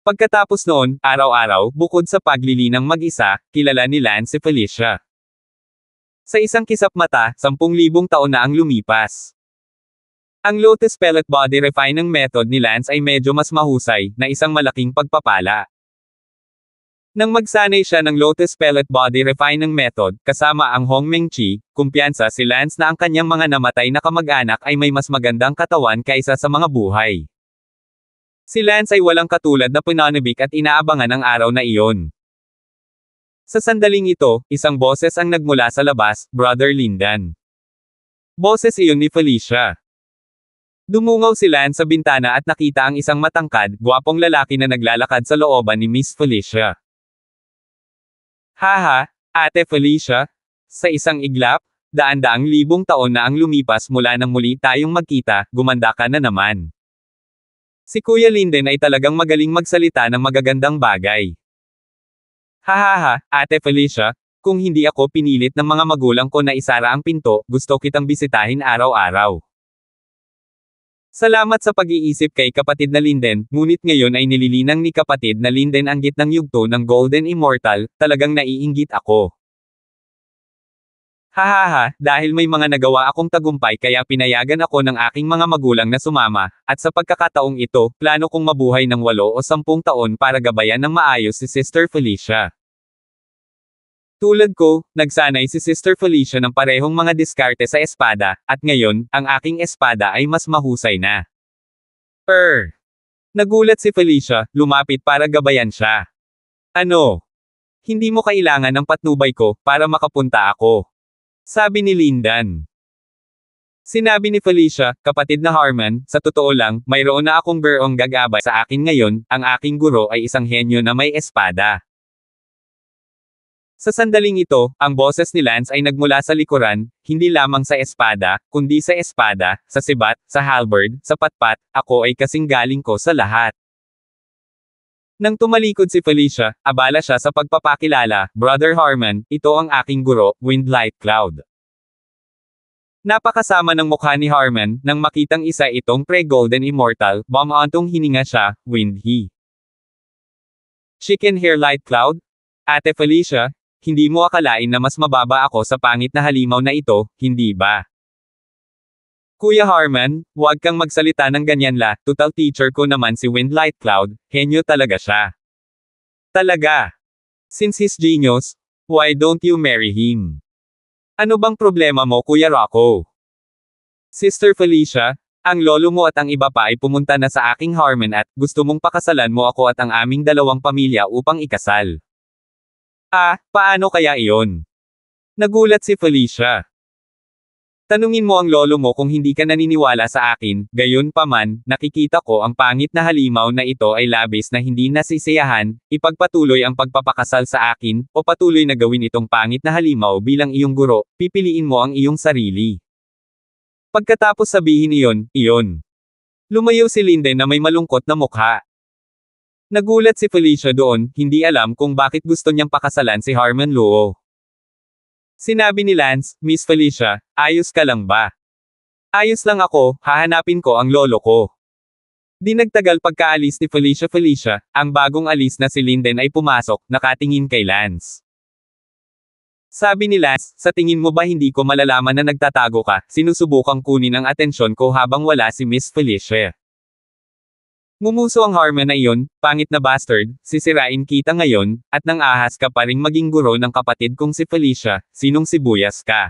Pagkatapos noon, araw-araw, bukod sa paglilinang mag-isa, kilala ni Lance si Felicia. Sa isang kisap mata, 10,000 taon na ang lumipas. Ang Lotus Pellet Body Refining Method ni Lance ay medyo mas mahusay, na isang malaking pagpapala. Nang magsanay siya ng Lotus Pellet Body Refining Method, kasama ang Hong Meng Chi, kumpiyansa si Lance na ang kanyang mga namatay na kamag-anak ay may mas magandang katawan kaysa sa mga buhay. Si Lance ay walang katulad na pinanibik at inaabangan ang araw na iyon. Sa sandaling ito, isang boses ang nagmula sa labas, Brother Lindan. Boses iyon ni Felicia. Dumungaw si Lan sa bintana at nakita ang isang matangkad, gwapong lalaki na naglalakad sa looban ni Miss Felicia. Haha, Ate Felicia, sa isang iglap, daan-daang libong taon na ang lumipas mula nang muli tayong magkita, gumanda ka na naman. Si Kuya Linden ay talagang magaling magsalita ng magagandang bagay. Hahaha, Ate Felicia, kung hindi ako pinilit ng mga magulang ko na isara ang pinto, gusto kitang bisitahin araw-araw. Salamat sa pag-iisip kay kapatid na Linden, ngunit ngayon ay nililinang ni kapatid na Linden ang gitnang yugto ng Golden Immortal, talagang naiinggit ako. Hahaha, dahil may mga nagawa akong tagumpay kaya pinayagan ako ng aking mga magulang na sumama, at sa pagkakataong ito, plano kong mabuhay ng walo o sampung taon para gabayan ng maayos si Sister Felicia. Tulad ko, nagsanay si Sister Felicia ng parehong mga diskarte sa espada, at ngayon, ang aking espada ay mas mahusay na. Er. Nagulat si Felicia, lumapit para gabayan siya. Ano? Hindi mo kailangan ng patnubay ko, para makapunta ako. Sabi ni Lindan. Sinabi ni Felicia, kapatid na Harman, sa totoo lang, mayroon na akong berong gagabay sa akin ngayon, ang aking guro ay isang henyo na may espada. Sa sandaling ito, ang boses ni Lance ay nagmula sa likuran, hindi lamang sa espada, kundi sa espada, sa sibat, sa halberd, sa patpat, ako ay kasing galing ko sa lahat. Nang tumalikod si Felicia, abala siya sa pagpapakilala, Brother Harmon, ito ang aking guro, Windlight Cloud. Napakasama ng mukha ni Harmon, nang makitang isa itong pre-golden immortal, bamantong hininga siya, Wind He. Chicken Hair Light Cloud, Ate Felicia, hindi mo akalain na mas mababa ako sa pangit na halimaw na ito, hindi ba? Kuya Harman, huwag kang magsalita ng ganyan la, total teacher ko naman si Wind Cloud, henyo talaga siya. Talaga. Since he's genius, why don't you marry him? Ano bang problema mo Kuya Rocco? Sister Felicia, ang lolo mo at ang iba pa ay pumunta na sa aking Harman at gusto mong pakasalan mo ako at ang aming dalawang pamilya upang ikasal. Ah, paano kaya iyon? Nagulat si Felicia. Tanungin mo ang lolo mo kung hindi ka naniniwala sa akin, gayon pa man, nakikita ko ang pangit na halimaw na ito ay labis na hindi nasisiyahan, ipagpatuloy ang pagpapakasal sa akin, o patuloy na gawin itong pangit na halimaw bilang iyong guro, pipiliin mo ang iyong sarili. Pagkatapos sabihin iyon, iyon. Lumayo si Linden na may malungkot na mukha. Nagulat si Felicia doon, hindi alam kung bakit gusto niyang pakasalan si Harmon Luo. Sinabi ni Lance, Miss Felicia, ayos ka lang ba? Ayos lang ako, hahanapin ko ang lolo ko. Di nagtagal pagkaalis ni Felicia Felicia, ang bagong alis na si Linden ay pumasok, nakatingin kay Lance. Sabi ni Lance, sa tingin mo ba hindi ko malalaman na nagtatago ka, sinusubukang kunin ang atensyon ko habang wala si Miss Felicia. Ngumuso ang Harmon na iyon, pangit na bastard, sisirain kita ngayon, at nang ahas ka pa ring maging guro ng kapatid kong si Felicia, sinong sibuyas ka.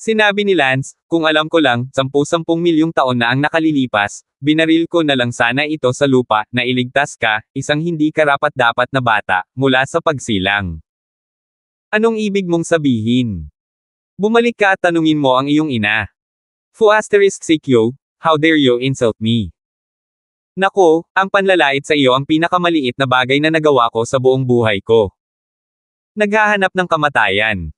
Sinabi ni Lance, kung alam ko lang, 10-10 milyong taon na ang nakalilipas, binaril ko na lang sana ito sa lupa, na iligtas ka, isang hindi karapat-dapat na bata, mula sa pagsilang. Anong ibig mong sabihin? Bumalik ka at tanungin mo ang iyong ina. Fu asterisk CQ, How dare you insult me? Nako, ang panlalait sa iyo ang pinakamaliit na bagay na nagawa ko sa buong buhay ko. Naghahanap ng kamatayan.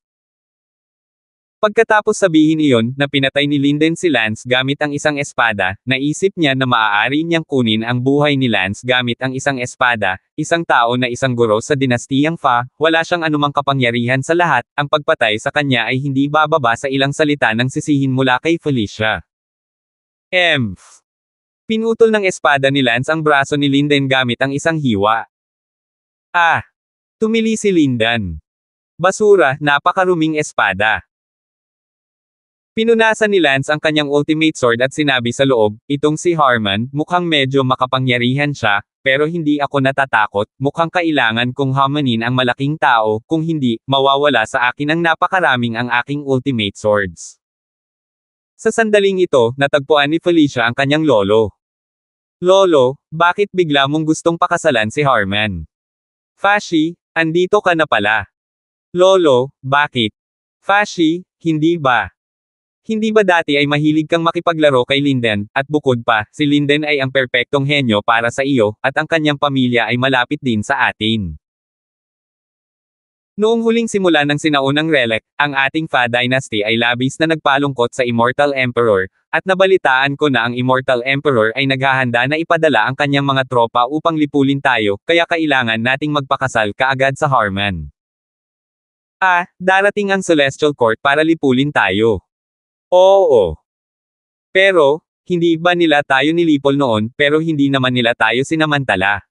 Pagkatapos sabihin iyon na pinatay ni Linden si Lance gamit ang isang espada, naisip niya na maaari niyang kunin ang buhay ni Lance gamit ang isang espada, isang tao na isang guro sa dinastiyang Fa, wala siyang anumang kapangyarihan sa lahat, ang pagpatay sa kanya ay hindi bababa sa ilang salita ng sisihin mula kay Felicia. M. Pinutol ng espada ni Lance ang braso ni Linden gamit ang isang hiwa. Ah! Tumili si Lindan. Basura, napakaruming espada. Pinunasan ni Lance ang kanyang ultimate sword at sinabi sa loob, itong si Harman, mukhang medyo makapangyarihan siya, pero hindi ako natatakot, mukhang kailangan kong hamanin ang malaking tao, kung hindi, mawawala sa akin ang napakaraming ang aking ultimate swords. Sa sandaling ito, natagpuan ni Felicia ang kanyang lolo. Lolo, bakit bigla mong gustong pakasalan si Harman? Fashi, andito ka na pala. Lolo, bakit? Fashi, hindi ba? Hindi ba dati ay mahilig kang makipaglaro kay Linden, at bukod pa, si Linden ay ang perpektong henyo para sa iyo, at ang kanyang pamilya ay malapit din sa atin. Noong huling simula ng sinaunang relic, ang ating Fa Dynasty ay labis na nagpalungkot sa Immortal Emperor, at nabalitaan ko na ang Immortal Emperor ay naghahanda na ipadala ang kanyang mga tropa upang lipulin tayo, kaya kailangan nating magpakasal kaagad sa Harman. Ah, darating ang Celestial Court para lipulin tayo. Oo. Pero, hindi ba nila tayo nilipol noon pero hindi naman nila tayo sinamantala.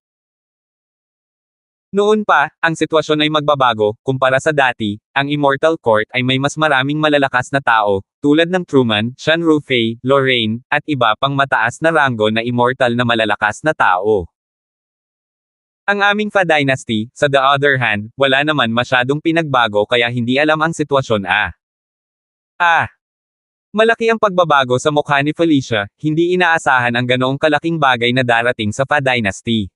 Noon pa, ang sitwasyon ay magbabago, kumpara sa dati, ang Immortal Court ay may mas maraming malalakas na tao, tulad ng Truman, Sean Ruffey, Lorraine, at iba pang mataas na ranggo na immortal na malalakas na tao. Ang aming Fa Dynasty, sa the other hand, wala naman masyadong pinagbago kaya hindi alam ang sitwasyon ah. Ah. Malaki ang pagbabago sa mukha ni Felicia, hindi inaasahan ang ganoong kalaking bagay na darating sa Fa Dynasty.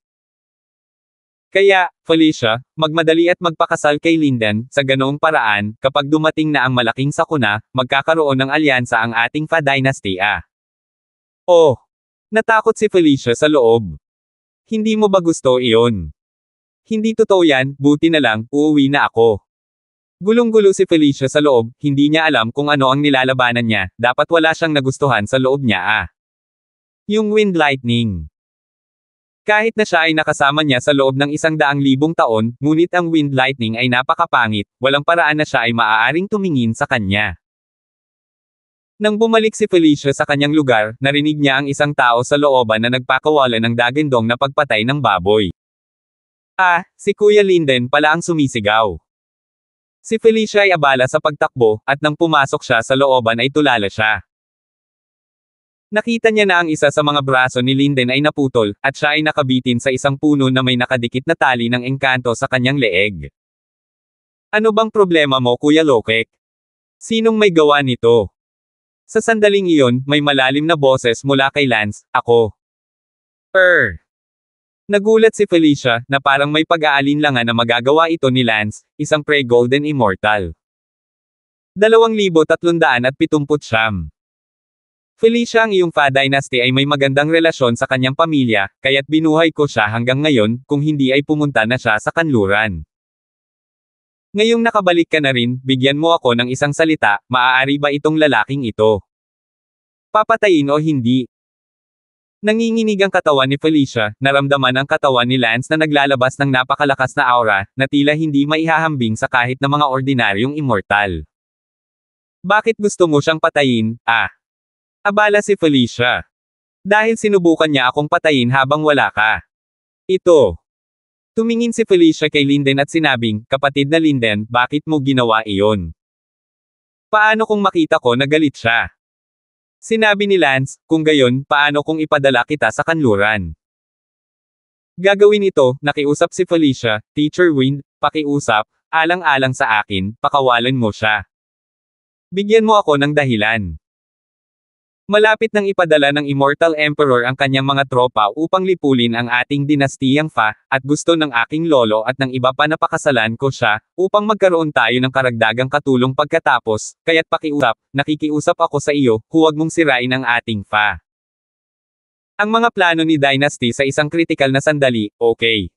Kaya, Felicia, magmadali at magpakasal kay Linden, sa ganoong paraan, kapag dumating na ang malaking sakuna, magkakaroon ng alyansa ang ating Fa Dynasty A. Ah. Oh! Natakot si Felicia sa loob. Hindi mo ba gusto iyon? Hindi totoo yan, buti na lang, uuwi na ako. Gulong-gulo si Felicia sa loob, hindi niya alam kung ano ang nilalabanan niya, dapat wala siyang nagustuhan sa loob niya ah. Yung wind lightning. Kahit na siya ay nakasama niya sa loob ng isang daang libong taon, ngunit ang wind lightning ay napakapangit, walang paraan na siya ay maaaring tumingin sa kanya. Nang bumalik si Felicia sa kanyang lugar, narinig niya ang isang tao sa looban na nagpakawala ng dagendong na pagpatay ng baboy. Ah, si Kuya Linden pala ang sumisigaw. Si Felicia ay abala sa pagtakbo, at nang pumasok siya sa looban ay tulala siya. Nakita niya na ang isa sa mga braso ni Linden ay naputol, at siya ay nakabitin sa isang puno na may nakadikit na tali ng engkanto sa kanyang leeg. Ano bang problema mo Kuya Lokek? Sinong may gawa nito? Sa sandaling iyon, may malalim na boses mula kay Lance, ako. Er. Nagulat si Felicia, na parang may pag-aalinlangan na magagawa ito ni Lance, isang pre-golden immortal. 2,370 Felicia ang iyong Fa Dynasty ay may magandang relasyon sa kanyang pamilya, kaya't binuhay ko siya hanggang ngayon, kung hindi ay pumunta na siya sa kanluran. Ngayong nakabalik ka na rin, bigyan mo ako ng isang salita, maaari ba itong lalaking ito? Papatayin o hindi? Nanginginig ang katawan ni Felicia, naramdaman ang katawan ni Lance na naglalabas ng napakalakas na aura, na tila hindi maihahambing sa kahit na mga ordinaryong immortal. Bakit gusto mo siyang patayin, ah? Abala si Felicia. Dahil sinubukan niya akong patayin habang wala ka. Ito. Tumingin si Felicia kay Linden at sinabing, kapatid na Linden, bakit mo ginawa iyon? Paano kung makita ko na galit siya? Sinabi ni Lance, kung gayon, paano kung ipadala kita sa kanluran? Gagawin ito, nakiusap si Felicia, Teacher Wind, pakiusap, alang-alang sa akin, pakawalan mo siya. Bigyan mo ako ng dahilan. Malapit nang ipadala ng Immortal Emperor ang kanyang mga tropa upang lipulin ang ating dinastiyang Fa, at gusto ng aking lolo at ng iba pa na pakasalan ko siya, upang magkaroon tayo ng karagdagang katulong pagkatapos, kaya't pakiusap, nakikiusap ako sa iyo, huwag mong sirain ang ating Fa. Ang mga plano ni Dynasty sa isang kritikal na sandali, okay.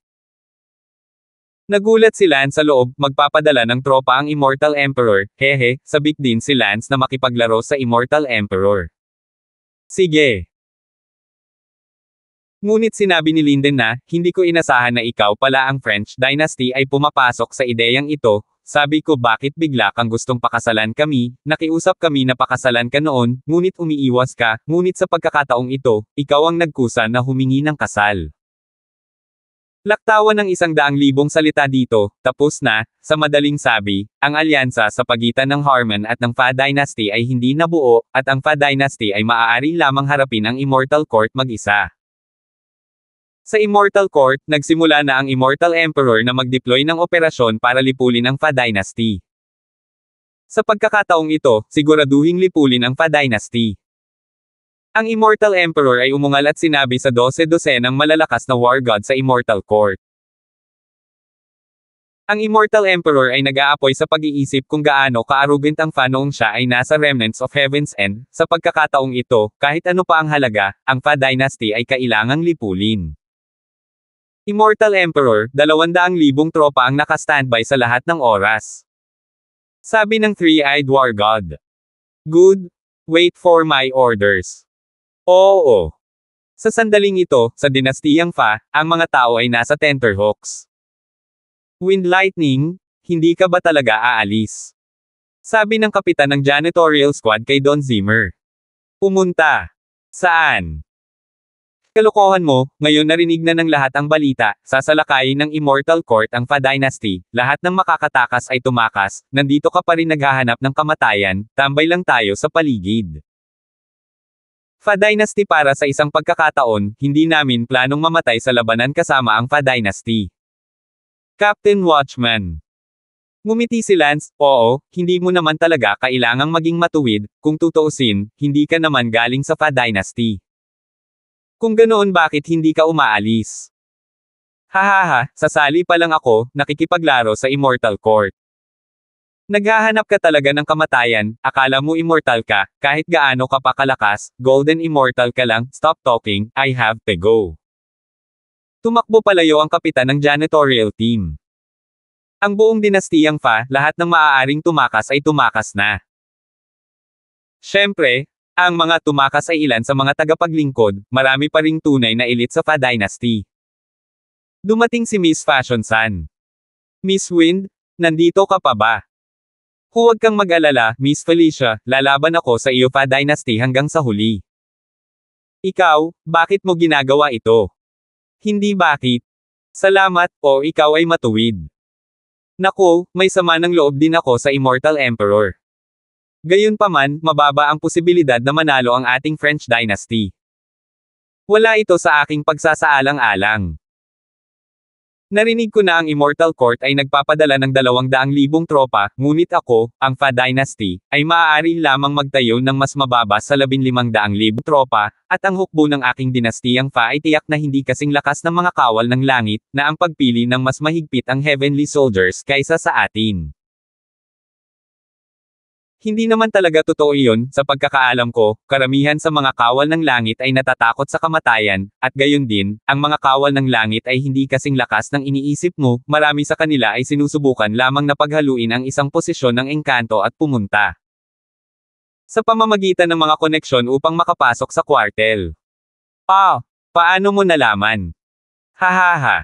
Nagulat si Lance sa loob, magpapadala ng tropa ang Immortal Emperor, hehe, sabik din si Lance na makipaglaro sa Immortal Emperor. Sige. Ngunit sinabi ni Linden na, hindi ko inasahan na ikaw pala ang French dynasty ay pumapasok sa ideyang ito, sabi ko bakit bigla kang gustong pakasalan kami, nakiusap kami na pakasalan ka noon, ngunit umiiwas ka, ngunit sa pagkakataong ito, ikaw ang nagkusa na humingi ng kasal. Laktawan ng isang daang libong salita dito, tapos na, sa madaling sabi, ang alyansa sa pagitan ng Harmon at ng Fa Dynasty ay hindi nabuo, at ang Fa Dynasty ay maaari lamang harapin ang Immortal Court mag-isa. Sa Immortal Court, nagsimula na ang Immortal Emperor na mag-deploy ng operasyon para lipulin ang Fa Dynasty. Sa pagkakataong ito, siguraduhing lipulin ang Fa Dynasty. Ang Immortal Emperor ay umungal at sinabi sa 12 ng malalakas na war god sa Immortal Court. Ang Immortal Emperor ay nag-aapoy sa pag-iisip kung gaano kaarugint ang Fa siya ay nasa remnants of Heaven's End, sa pagkakataong ito, kahit ano pa ang halaga, ang Fa Dynasty ay kailangang lipulin. Immortal Emperor, 200,000 tropa ang nakastandby sa lahat ng oras. Sabi ng Three-Eyed War God. Good. Wait for my orders. Oo. Sa sandaling ito, sa dinastiyang Fa, ang mga tao ay nasa Tenterhawks. Wind Lightning, hindi ka ba talaga aalis? Sabi ng kapitan ng janitorial squad kay Don Zimmer. Pumunta. Saan? Kalokohan mo, ngayon narinig na ng lahat ang balita, sasalakayin ng Immortal Court ang Fa Dynasty, lahat ng makakatakas ay tumakas, nandito ka pa rin naghahanap ng kamatayan, tambay lang tayo sa paligid. Fa Dynasty para sa isang pagkakataon, hindi namin planong mamatay sa labanan kasama ang Fa Dynasty. Captain Watchman Ngumiti si Lance, oo, hindi mo naman talaga kailangang maging matuwid, kung tutuusin, hindi ka naman galing sa Fa Dynasty. Kung ganoon bakit hindi ka umaalis? Hahaha, sasali pa lang ako, nakikipaglaro sa Immortal Court. Naghahanap ka talaga ng kamatayan, akala mo immortal ka, kahit gaano ka pa kalakas, golden immortal ka lang, stop talking, I have to go. Tumakbo palayo ang kapitan ng janitorial team. Ang buong dinastiyang fa, lahat ng maaaring tumakas ay tumakas na. Siyempre, ang mga tumakas ay ilan sa mga tagapaglingkod, marami pa ring tunay na elite sa Fa Dynasty. Dumating si Miss Fashion Sun. Miss Wind, nandito ka pa ba? Huwag kang mag-alala, Miss Felicia, lalaban ako sa iyo pa dynasty hanggang sa huli. Ikaw, bakit mo ginagawa ito? Hindi bakit. Salamat, o ikaw ay matuwid. Nako, may sama ng loob din ako sa Immortal Emperor. Gayunpaman, mababa ang posibilidad na manalo ang ating French dynasty. Wala ito sa aking pagsasaalang-alang. Narinig ko na ang Immortal Court ay nagpapadala ng 200,000 tropa, ngunit ako, ang Fa Dynasty, ay maaari lamang magtayo ng mas mababa sa 15,000 tropa, at ang hukbo ng aking dinastiyang Fa ay tiyak na hindi kasing lakas ng mga kawal ng langit, na ang pagpili ng mas mahigpit ang Heavenly Soldiers kaysa sa atin. Hindi naman talaga totoo iyon, sa pagkakaalam ko, karamihan sa mga kawal ng langit ay natatakot sa kamatayan, at gayon din, ang mga kawal ng langit ay hindi kasing lakas ng iniisip mo, marami sa kanila ay sinusubukan lamang na paghaluin ang isang posisyon ng engkanto at pumunta sa pamamagitan ng mga koneksyon upang makapasok sa kwartel. Pa, paano mo nalaman? Hahaha.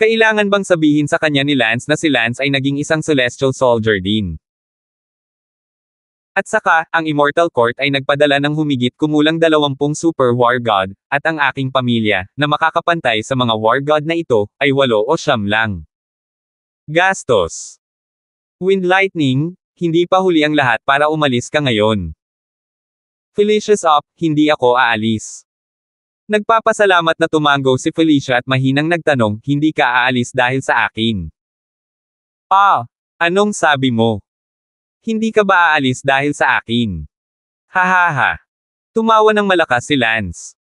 Kailangan bang sabihin sa kanya ni Lance na si Lance ay naging isang celestial soldier din? At saka, ang Immortal Court ay nagpadala ng humigit kumulang 20 super war god, at ang aking pamilya, na makakapantay sa mga war god na ito, ay walo o siyam lang. Gastos. Wind Lightning, hindi pa huli ang lahat para umalis ka ngayon. Felicia's up, hindi ako aalis. Nagpapasalamat na tumango si Felicia at mahinang nagtanong, hindi ka aalis dahil sa akin. Ah, anong sabi mo? Hindi ka ba aalis dahil sa akin? Hahaha. Tumawa ng malakas si Lance.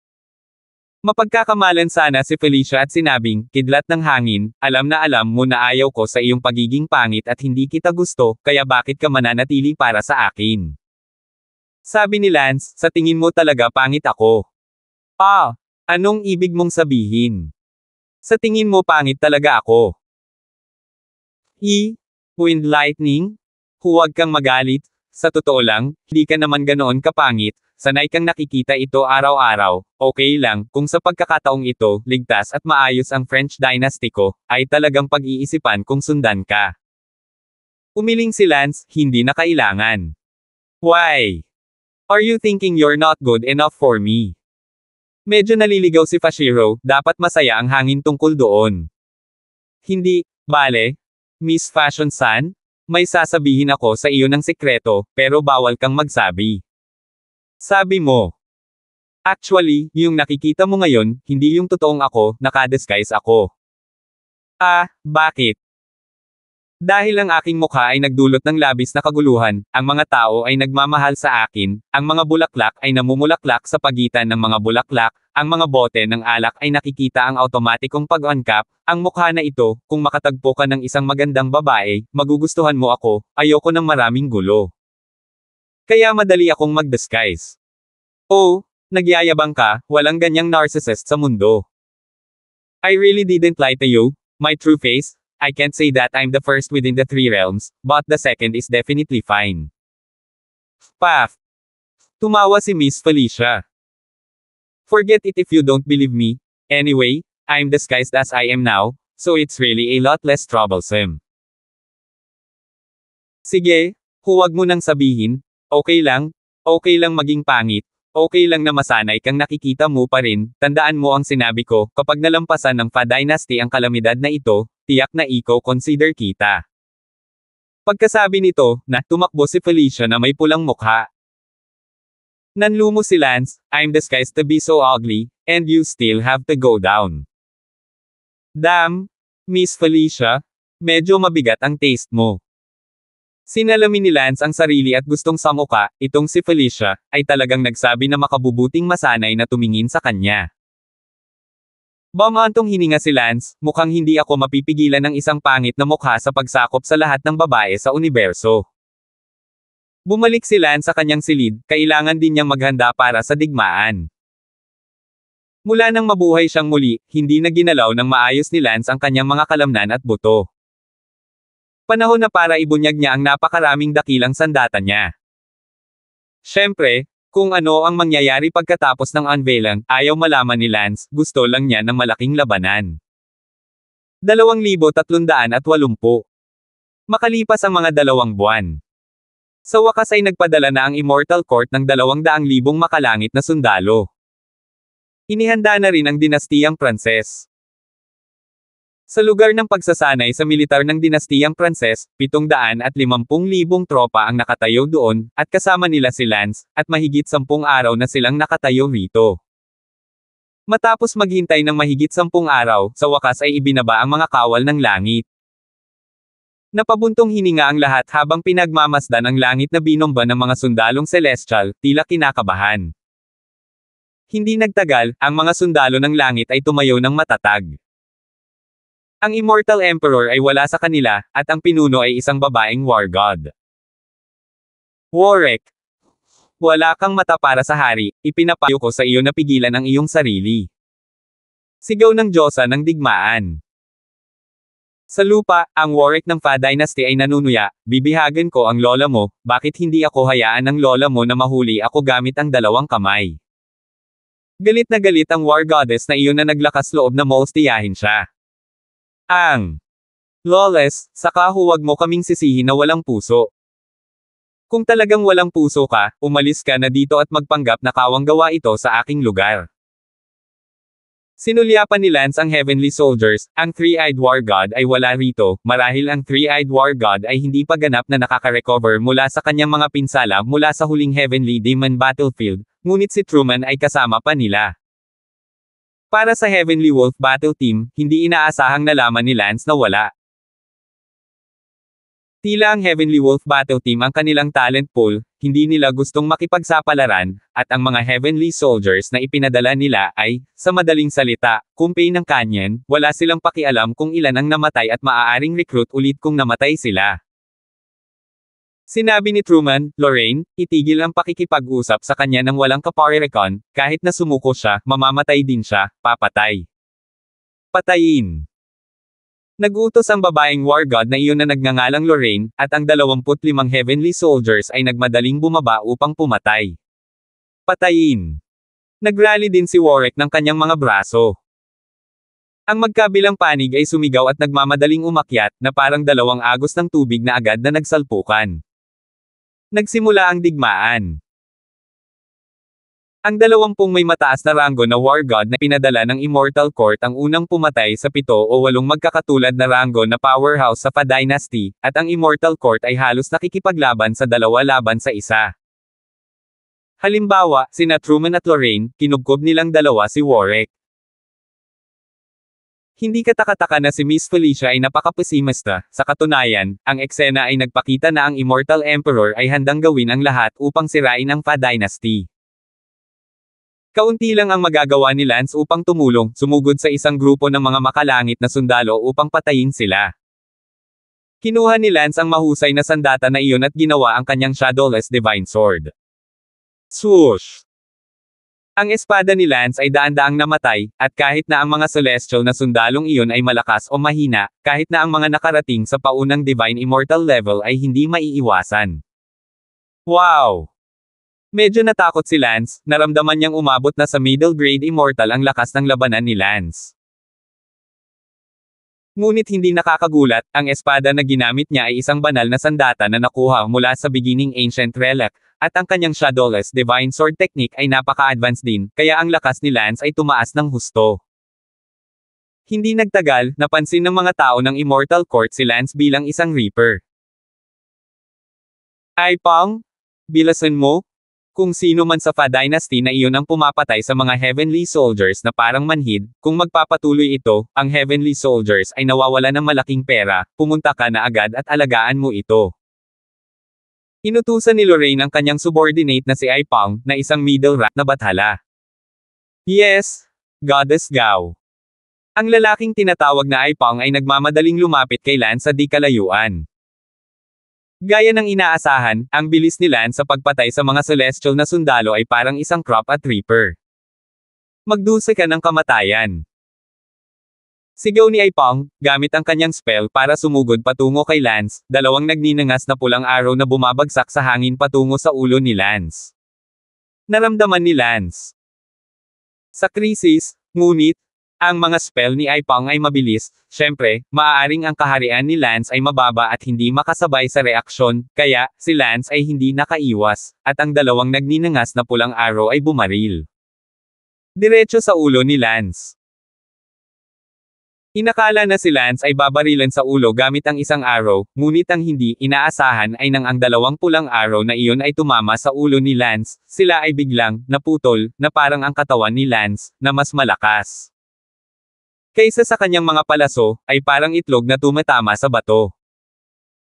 Mapagkakamalan sana si Felicia at sinabing, kidlat ng hangin, alam na alam mo na ayaw ko sa iyong pagiging pangit at hindi kita gusto, kaya bakit ka mananatili para sa akin? Sabi ni Lance, sa tingin mo talaga pangit ako. Ah, anong ibig mong sabihin? Sa tingin mo pangit talaga ako. E, wind lightning, Huwag kang magalit, sa totoo lang, hindi ka naman ganoon kapangit, sanay kang nakikita ito araw-araw, okay lang, kung sa pagkakataong ito, ligtas at maayos ang French dynasty ko, ay talagang pag-iisipan kung sundan ka. Umiling si Lance, hindi na kailangan. Why? Are you thinking you're not good enough for me? Medyo naliligaw si Fashiro, dapat masaya ang hangin tungkol doon. Hindi, bale? Miss Fashion San? May sasabihin ako sa iyo ng sekreto, pero bawal kang magsabi. Sabi mo. Actually, yung nakikita mo ngayon, hindi yung totoong ako, naka-disguise ako. Ah, bakit? Dahil ang aking mukha ay nagdulot ng labis na kaguluhan, ang mga tao ay nagmamahal sa akin, ang mga bulaklak ay namumulaklak sa pagitan ng mga bulaklak, ang mga bote ng alak ay nakikita ang automatikong pag-uncap, ang mukha na ito, kung makatagpo ka ng isang magandang babae, magugustuhan mo ako, ayoko ng maraming gulo. Kaya madali akong mag-disguise. Oh, nagyayabang ka, walang ganyang narcissist sa mundo. I really didn't lie to you, my true face, I can't say that I'm the first within the three realms, but the second is definitely fine. Path. Tumawa si Miss Felicia. Forget it if you don't believe me. Anyway, I'm disguised as I am now, so it's really a lot less troublesome. Sige, huwag mo nang sabihin, okay lang, okay lang maging pangit, okay lang na masanay kang nakikita mo pa rin, tandaan mo ang sinabi ko, kapag nalampasan ng Fa Dynasty ang kalamidad na ito, tiyak na eco-consider kita. Pagkasabi nito, na tumakbo si Felicia na may pulang mukha. Nanlumo si Lance, I'm disguised to be so ugly, and you still have to go down. Damn, Miss Felicia, medyo mabigat ang taste mo. Sinalamin ni Lance ang sarili at gustong samuka, itong si Felicia, ay talagang nagsabi na makabubuting masanay na tumingin sa kanya. Bamantong hininga si Lance, mukhang hindi ako mapipigilan ng isang pangit na mukha sa pagsakop sa lahat ng babae sa universo. Bumalik si Lance sa kanyang silid, kailangan din niyang maghanda para sa digmaan. Mula nang mabuhay siyang muli, hindi na ginalaw ng maayos ni Lance ang kanyang mga kalamnan at buto. Panahon na para ibunyag niya ang napakaraming dakilang sandata niya. Siyempre, kung ano ang mangyayari pagkatapos ng unveiling, ayaw malaman ni Lance, gusto lang niya ng malaking labanan. 2,380 Makalipas ang mga dalawang buwan. Sa wakas ay nagpadala na ang Immortal Court ng 200,000 makalangit na sundalo. Inihanda na rin ang dinastiyang Pranses. Sa lugar ng pagsasanay sa militar ng dinastiyang Pranses, 750,000 tropa ang nakatayo doon, at kasama nila si Lance, at mahigit 10 araw na silang nakatayo rito. Matapos maghintay ng mahigit 10 araw, sa wakas ay ibinaba ang mga kawal ng langit. Napabuntong hininga ang lahat habang pinagmamasdan ang langit na binomba ng mga sundalong celestial, tila kinakabahan. Hindi nagtagal, ang mga sundalo ng langit ay tumayo ng matatag. Ang Immortal Emperor ay wala sa kanila, at ang pinuno ay isang babaeng war god. Warwick, wala kang mata para sa hari, ipinapayo ko sa iyo na pigilan ang iyong sarili. Sigaw ng Diyosa ng digmaan. Sa lupa, ang Warwick ng Fa Dynasty ay nanunuya, bibihagan ko ang lola mo, bakit hindi ako hayaan ng lola mo na mahuli ako gamit ang dalawang kamay? Galit na galit ang War Goddess na iyon na naglakas loob na maustiyahin siya. Ang Lawless, saka huwag mo kaming sisihin na walang puso. Kung talagang walang puso ka, umalis ka na dito at magpanggap na kawanggawa ito sa aking lugar. Sinulyapan ni Lance ang Heavenly Soldiers, ang Three-Eyed War God ay wala rito, marahil ang Three-Eyed War God ay hindi pa ganap na nakaka-recover mula sa kanyang mga pinsala mula sa huling Heavenly Demon Battlefield, ngunit si Truman ay kasama pa nila. Para sa Heavenly Wolf Battle Team, hindi inaasahang nalaman ni Lance na wala. Tila ang Heavenly Wolf Battle Team ang kanilang talent pool, hindi nila gustong makipagsapalaran, at ang mga Heavenly Soldiers na ipinadala nila ay, sa madaling salita, kumpay ng kanyan, wala silang pakialam kung ilan ang namatay at maaaring recruit ulit kung namatay sila. Sinabi ni Truman, Lorraine, itigil ang pakikipag-usap sa kanya nang walang kaparerecon, kahit na sumuko siya, mamamatay din siya, papatay. Patayin. Nagutos ang babaeng war god na iyon na nagngangalang Lorraine, at ang 25 heavenly soldiers ay nagmadaling bumaba upang pumatay. Patayin. Nagrally din si Warwick ng kanyang mga braso. Ang magkabilang panig ay sumigaw at nagmamadaling umakyat, na parang dalawang agos ng tubig na agad na nagsalpukan. Nagsimula ang digmaan. Ang dalawampung may mataas na rango na war god na pinadala ng Immortal Court ang unang pumatay sa pito o walong magkakatulad na rango na powerhouse sa Fa Dynasty, at ang Immortal Court ay halos nakikipaglaban sa dalawa laban sa isa. Halimbawa, sina Truman at Lorraine, kinugkob nilang dalawa si Warwick. Hindi katakataka na si Miss Felicia ay napakapesimista, sa katunayan, ang eksena ay nagpakita na ang Immortal Emperor ay handang gawin ang lahat upang sirain ang Fa Dynasty. Kaunti lang ang magagawa ni Lance upang tumulong, sumugod sa isang grupo ng mga makalangit na sundalo upang patayin sila. Kinuha ni Lance ang mahusay na sandata na iyon at ginawa ang kanyang Shadowless Divine Sword. Swoosh! Ang espada ni Lance ay daan-daang namatay, at kahit na ang mga celestial na sundalong iyon ay malakas o mahina, kahit na ang mga nakarating sa paunang divine immortal level ay hindi maiiwasan. Wow! Medyo natakot si Lance, naramdaman niyang umabot na sa middle grade immortal ang lakas ng labanan ni Lance. Ngunit hindi nakakagulat, ang espada na ginamit niya ay isang banal na sandata na nakuha mula sa beginning ancient relic, at ang kanyang Shadowless Divine Sword technique ay napaka-advanced din, kaya ang lakas ni Lance ay tumaas ng husto. Hindi nagtagal, napansin ng mga tao ng Immortal Court si Lance bilang isang Reaper. Ay Pang, bilasan mo, kung sino man sa Fa Dynasty na iyon ang pumapatay sa mga Heavenly Soldiers na parang manhid, kung magpapatuloy ito, ang Heavenly Soldiers ay nawawala ng malaking pera, pumunta ka na agad at alagaan mo ito. Inutusan ni Lorraine ang kanyang subordinate na si Aipang, na isang middle rank na bathala. Yes, Goddess Gao. Ang lalaking tinatawag na Aipang ay nagmamadaling lumapit kay Lan sa di kalayuan. Gaya ng inaasahan, ang bilis ni Lan sa pagpatay sa mga celestial na sundalo ay parang isang crop at reaper. Magduse ka ng kamatayan. Sigaw ni Aipong, gamit ang kanyang spell para sumugod patungo kay Lance, dalawang nagninangas na pulang araw na bumabagsak sa hangin patungo sa ulo ni Lance. Naramdaman ni Lance. Sa krisis, ngunit, ang mga spell ni Aipong ay mabilis, syempre, maaaring ang kaharian ni Lance ay mababa at hindi makasabay sa reaksyon, kaya, si Lance ay hindi nakaiwas, at ang dalawang nagninangas na pulang araw ay bumaril. Diretso sa ulo ni Lance. Inakala na si Lance ay babarilan sa ulo gamit ang isang arrow, ngunit ang hindi inaasahan ay nang ang dalawang pulang arrow na iyon ay tumama sa ulo ni Lance, sila ay biglang naputol na parang ang katawan ni Lance na mas malakas. Kaysa sa kanyang mga palaso, ay parang itlog na tumatama sa bato.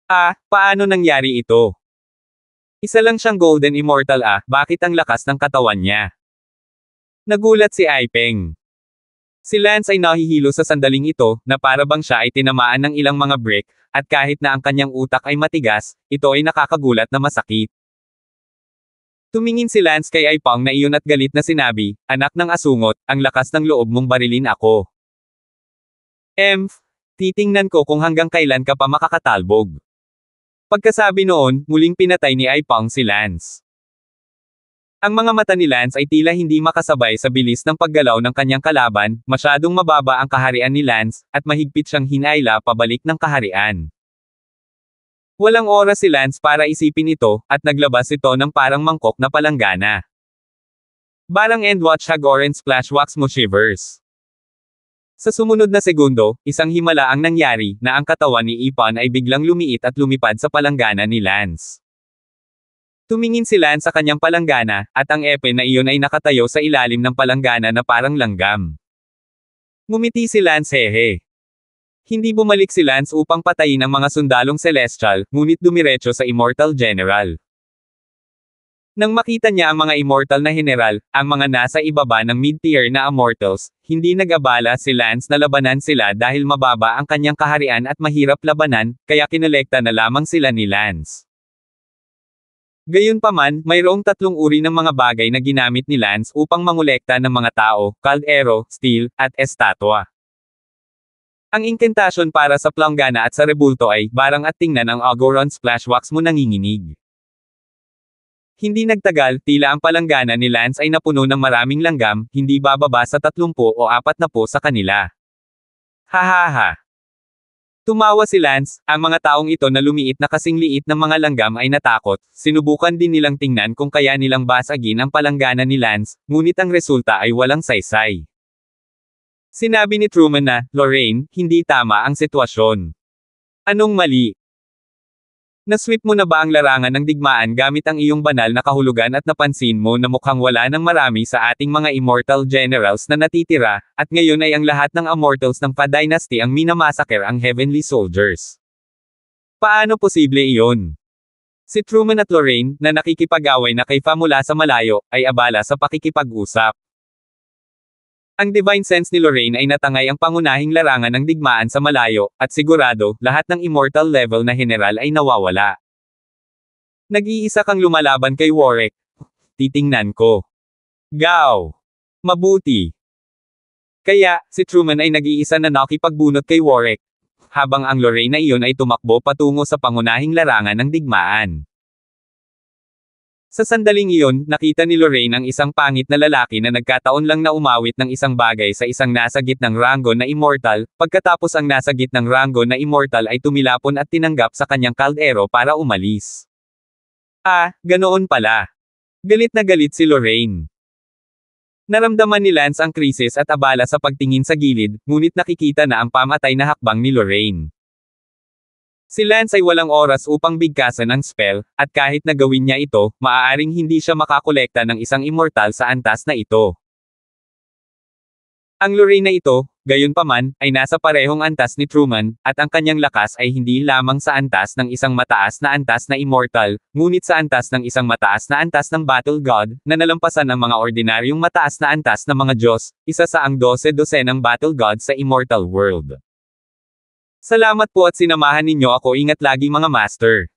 Ah, paano nangyari ito? Isa lang siyang Golden Immortal ah, bakit ang lakas ng katawan niya? Nagulat si Aipeng. Si Lance ay nahihilo sa sandaling ito, na parabang siya ay tinamaan ng ilang mga brick, at kahit na ang kanyang utak ay matigas, ito ay nakakagulat na masakit. Tumingin si Lance kay Aipong na iyon at galit na sinabi, Anak ng asungot, ang lakas ng loob mong barilin ako. Emph, titingnan ko kung hanggang kailan ka pa makakatalbog. Pagkasabi noon, muling pinatay ni Aipong si Lance. Ang mga mata ni Lance ay tila hindi makasabay sa bilis ng paggalaw ng kanyang kalaban, masyadong mababa ang kaharian ni Lance, at mahigpit siyang hinayla pabalik ng kaharian. Walang oras si Lance para isipin ito, at naglabas ito ng parang mangkok na palanggana. Barang endwatch Hagoran splash wax mo shivers. Sa sumunod na segundo, isang himala ang nangyari, na ang katawan ni Ipan ay biglang lumiit at lumipad sa palanggana ni Lance. Tumingin si Lan sa kanyang palanggana, at ang epe na iyon ay nakatayo sa ilalim ng palanggana na parang langgam. Ngumiti si Lance hehe. Hindi bumalik si Lance upang patayin ang mga sundalong celestial, ngunit dumiretso sa Immortal General. Nang makita niya ang mga immortal na general, ang mga nasa ibaba ng mid-tier na immortals, hindi nag-abala si Lance na labanan sila dahil mababa ang kanyang kaharian at mahirap labanan, kaya kinolekta na lamang sila ni Lance. Gayunpaman, mayroong tatlong uri ng mga bagay na ginamit ni Lance upang mangolekta ng mga tao, kaldero, steel, at estatwa. Ang inkentasyon para sa planggana at sa rebulto ay, barang at tingnan ang Algoron splashwax mo nanginginig. Hindi nagtagal, tila ang palanggana ni Lance ay napuno ng maraming langgam, hindi bababa sa 30 o na po sa kanila. Hahaha! Tumawa si Lance, ang mga taong ito na lumiit na kasing liit ng mga langgam ay natakot, sinubukan din nilang tingnan kung kaya nilang basagin ang palanggana ni Lance, ngunit ang resulta ay walang saysay. Sinabi ni Truman na, Lorraine, hindi tama ang sitwasyon. Anong mali? Nasweep mo na ba ang larangan ng digmaan gamit ang iyong banal na kahulugan at napansin mo na mukhang wala ng marami sa ating mga immortal generals na natitira, at ngayon ay ang lahat ng immortals ng pa-dynasty ang minamasaker ang heavenly soldiers. Paano posible iyon? Si Truman at Lorraine, na nakikipag-away na kay Fa mula sa malayo, ay abala sa pakikipag-usap. Ang divine sense ni Lorraine ay natangay ang pangunahing larangan ng digmaan sa malayo, at sigurado, lahat ng immortal level na general ay nawawala. Nag-iisa kang lumalaban kay Warwick. Titingnan ko. Gaw! Mabuti! Kaya, si Truman ay nag-iisa na nakipagbunot kay Warwick, habang ang Lorraine na iyon ay tumakbo patungo sa pangunahing larangan ng digmaan. Sa sandaling iyon, nakita ni Lorraine ang isang pangit na lalaki na nagkataon lang na umawit ng isang bagay sa isang nasa ng ranggo na immortal, pagkatapos ang nasa ng ranggo na immortal ay tumilapon at tinanggap sa kanyang kaldero para umalis. Ah, ganoon pala. Galit na galit si Lorraine. Naramdaman ni Lance ang krisis at abala sa pagtingin sa gilid, ngunit nakikita na ang pamatay na hakbang ni Lorraine. Si Lance ay walang oras upang bigkasan ang spell, at kahit na gawin niya ito, maaaring hindi siya makakolekta ng isang immortal sa antas na ito. Ang lure na ito, gayunpaman, ay nasa parehong antas ni Truman, at ang kanyang lakas ay hindi lamang sa antas ng isang mataas na antas na immortal, ngunit sa antas ng isang mataas na antas ng battle god, na nalampasan ng mga ordinaryong mataas na antas na mga Diyos, isa sa ang 12 ng battle god sa immortal world. Salamat po at sinamahan ninyo ako ingat lagi mga master.